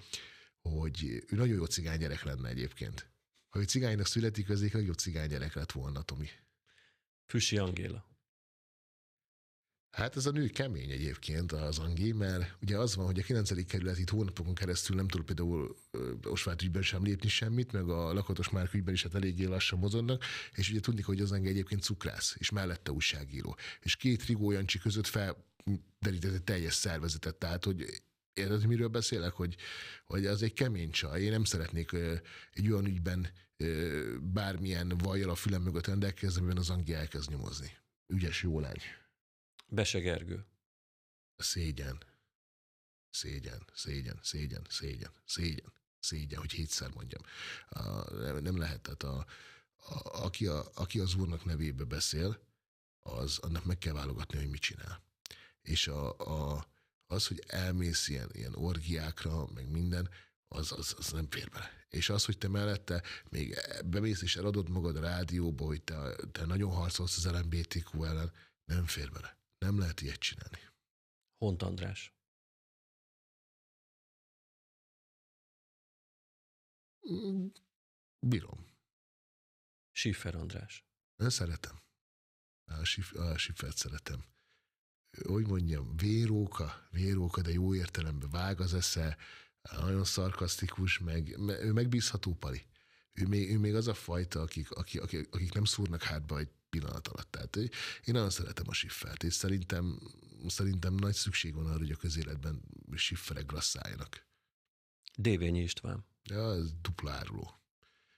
hogy ő nagyon jó cigány gyerek lenne egyébként. Ha ő cigánynak születik, az egyik legjobb cigány gyerek lett volna, Tomi. Füsi Angéla. Hát ez a nő kemény egyébként az Angi, mert ugye az van, hogy a 9. kerület itt hónapokon keresztül nem tud például Osvárt ügyben sem lépni semmit, meg a lakatos már ügyben is hát eléggé lassan mozognak, és ugye tudni, hogy az Angi egyébként cukrász, és mellette újságíró. És két Rigó Jancsi között felderített egy teljes szervezetet, tehát hogy Érted, miről beszélek, hogy, hogy az egy kemény csaj. Én nem szeretnék ö, egy olyan ügyben ö, bármilyen vajjal a fülem mögött rendelkezni, amiben az Angi elkezd nyomozni. Ügyes jó lány. Besegergő. Szégyen. Szégyen, szégyen, szégyen, szégyen, szégyen, szégyen, hogy hétszer mondjam. A, nem, nem lehet, tehát a, a, aki, a, aki az úrnak nevébe beszél, az annak meg kell válogatni, hogy mit csinál. És a, a, az, hogy elmész ilyen, ilyen orgiákra, meg minden, az, az, az nem fér bele. És az, hogy te mellette még bemész és eladod magad a rádióba, hogy te, te nagyon harcolsz az LMBTQ ellen, nem fér bele. Nem lehet ilyet csinálni. Hont András. Mm, bírom. Siffer András. Nem szeretem. A, sif, a Siffert szeretem. Hogy mondjam, véróka, véróka, de jó értelemben vág az esze, nagyon szarkasztikus, meg, ő megbízható pali. Ő még, ő még az a fajta, akik, akik, akik, akik nem szúrnak hátba, hogy pillanat alatt. Tehát én nagyon szeretem a siffelt, és szerintem, szerintem nagy szükség van arra, hogy a közéletben sifferek grasszáljanak. Dévényi István. Ja, ez dupláruló.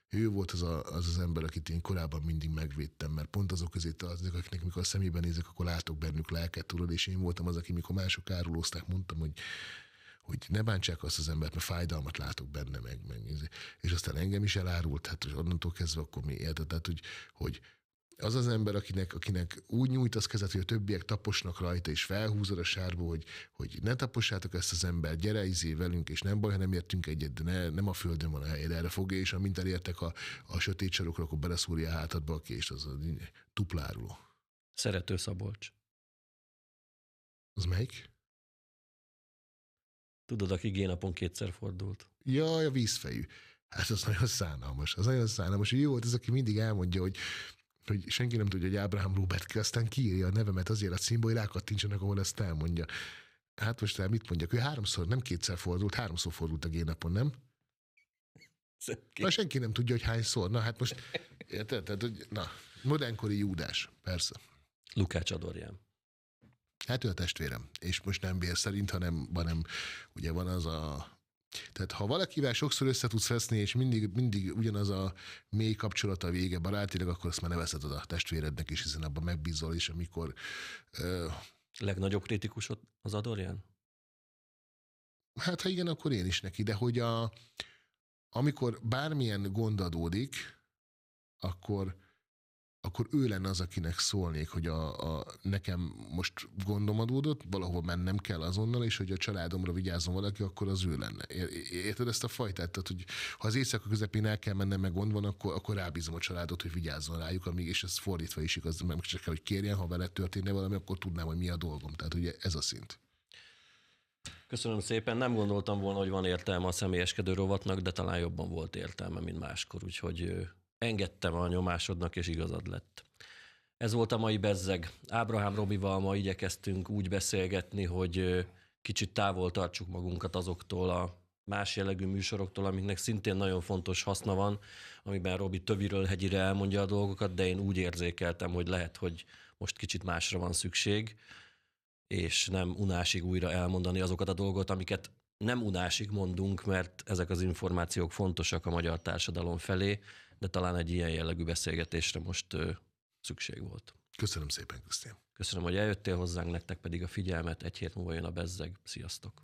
Ő volt az, a, az az ember, akit én korábban mindig megvédtem, mert pont azok közé azok, akiknek mikor a szemébe nézek, akkor látok bennük lelket, tudod, és én voltam az, aki mikor mások árulózták, mondtam, hogy hogy ne bántsák azt az embert, mert fájdalmat látok benne, meg, meg és aztán engem is elárult, hát és onnantól kezdve akkor mi érted, tehát hogy, hogy az az ember, akinek, akinek úgy nyújt az kezet, hogy a többiek taposnak rajta, és felhúzod a sárba, hogy, hogy ne tapossátok ezt az ember, gyere izé velünk, és nem baj, ha nem értünk egyet, de ne, nem a földön van a helyed, erre fogja, és amint elértek a, a sötét sarokra, akkor beleszúrja a hátadba a kést, az a tupláruló. Szerető Szabolcs. Az melyik? Tudod, aki génapon kétszer fordult. Jaj, a vízfejű. Hát az nagyon szánalmas, az nagyon szánalmas. Jó volt hát ez, aki mindig elmondja, hogy hogy senki nem tudja, hogy Ábrahám Rubertke aztán kiírja a nevemet azért a címbe, hogy rákattintsanak, ahol ezt elmondja. Hát most el mit mondjak? Ő háromszor, nem kétszer fordult, háromszor fordult a génapon, nem? Na senki nem tudja, hogy hányszor. Na hát most, érted? Tehát, hogy, na, modernkori Júdás, persze. Lukács Adorján. Hát ő a testvérem, és most nem bér szerint, hanem, hanem ugye van az a tehát ha valakivel sokszor össze tudsz veszni, és mindig, mindig ugyanaz a mély kapcsolata a vége barátilag, akkor azt már nevezheted a testvérednek is, hiszen abban megbízol, és amikor... Ö... Legnagyobb kritikusod az Adorján? Hát ha igen, akkor én is neki, de hogy a, amikor bármilyen gond adódik, akkor akkor ő lenne az, akinek szólnék, hogy a, a nekem most gondom adódott, valahova mennem kell azonnal, és hogy a családomra vigyázzon valaki, akkor az ő lenne. Érted ezt a fajtát? Tehát, hogy ha az éjszaka közepén el kell mennem, meg gond van, akkor, akkor rábízom a családot, hogy vigyázzon rájuk, amíg, és ez fordítva is igaz, mert csak kell, hogy kérjen, ha vele történne valami, akkor tudnám, hogy mi a dolgom. Tehát ugye ez a szint. Köszönöm szépen. Nem gondoltam volna, hogy van értelme a személyeskedő rovatnak, de talán jobban volt értelme, mint máskor, úgyhogy engedtem a nyomásodnak, és igazad lett. Ez volt a mai bezzeg. Ábrahám Robival ma igyekeztünk úgy beszélgetni, hogy kicsit távol tartsuk magunkat azoktól a más jellegű műsoroktól, amiknek szintén nagyon fontos haszna van, amiben Robi töviről hegyire elmondja a dolgokat, de én úgy érzékeltem, hogy lehet, hogy most kicsit másra van szükség, és nem unásig újra elmondani azokat a dolgokat, amiket nem unásig mondunk, mert ezek az információk fontosak a magyar társadalom felé, de talán egy ilyen jellegű beszélgetésre most szükség volt. Köszönöm szépen, Krisztián. Köszönöm, hogy eljöttél hozzánk, nektek pedig a figyelmet. Egy hét múlva jön a bezzeg. Sziasztok!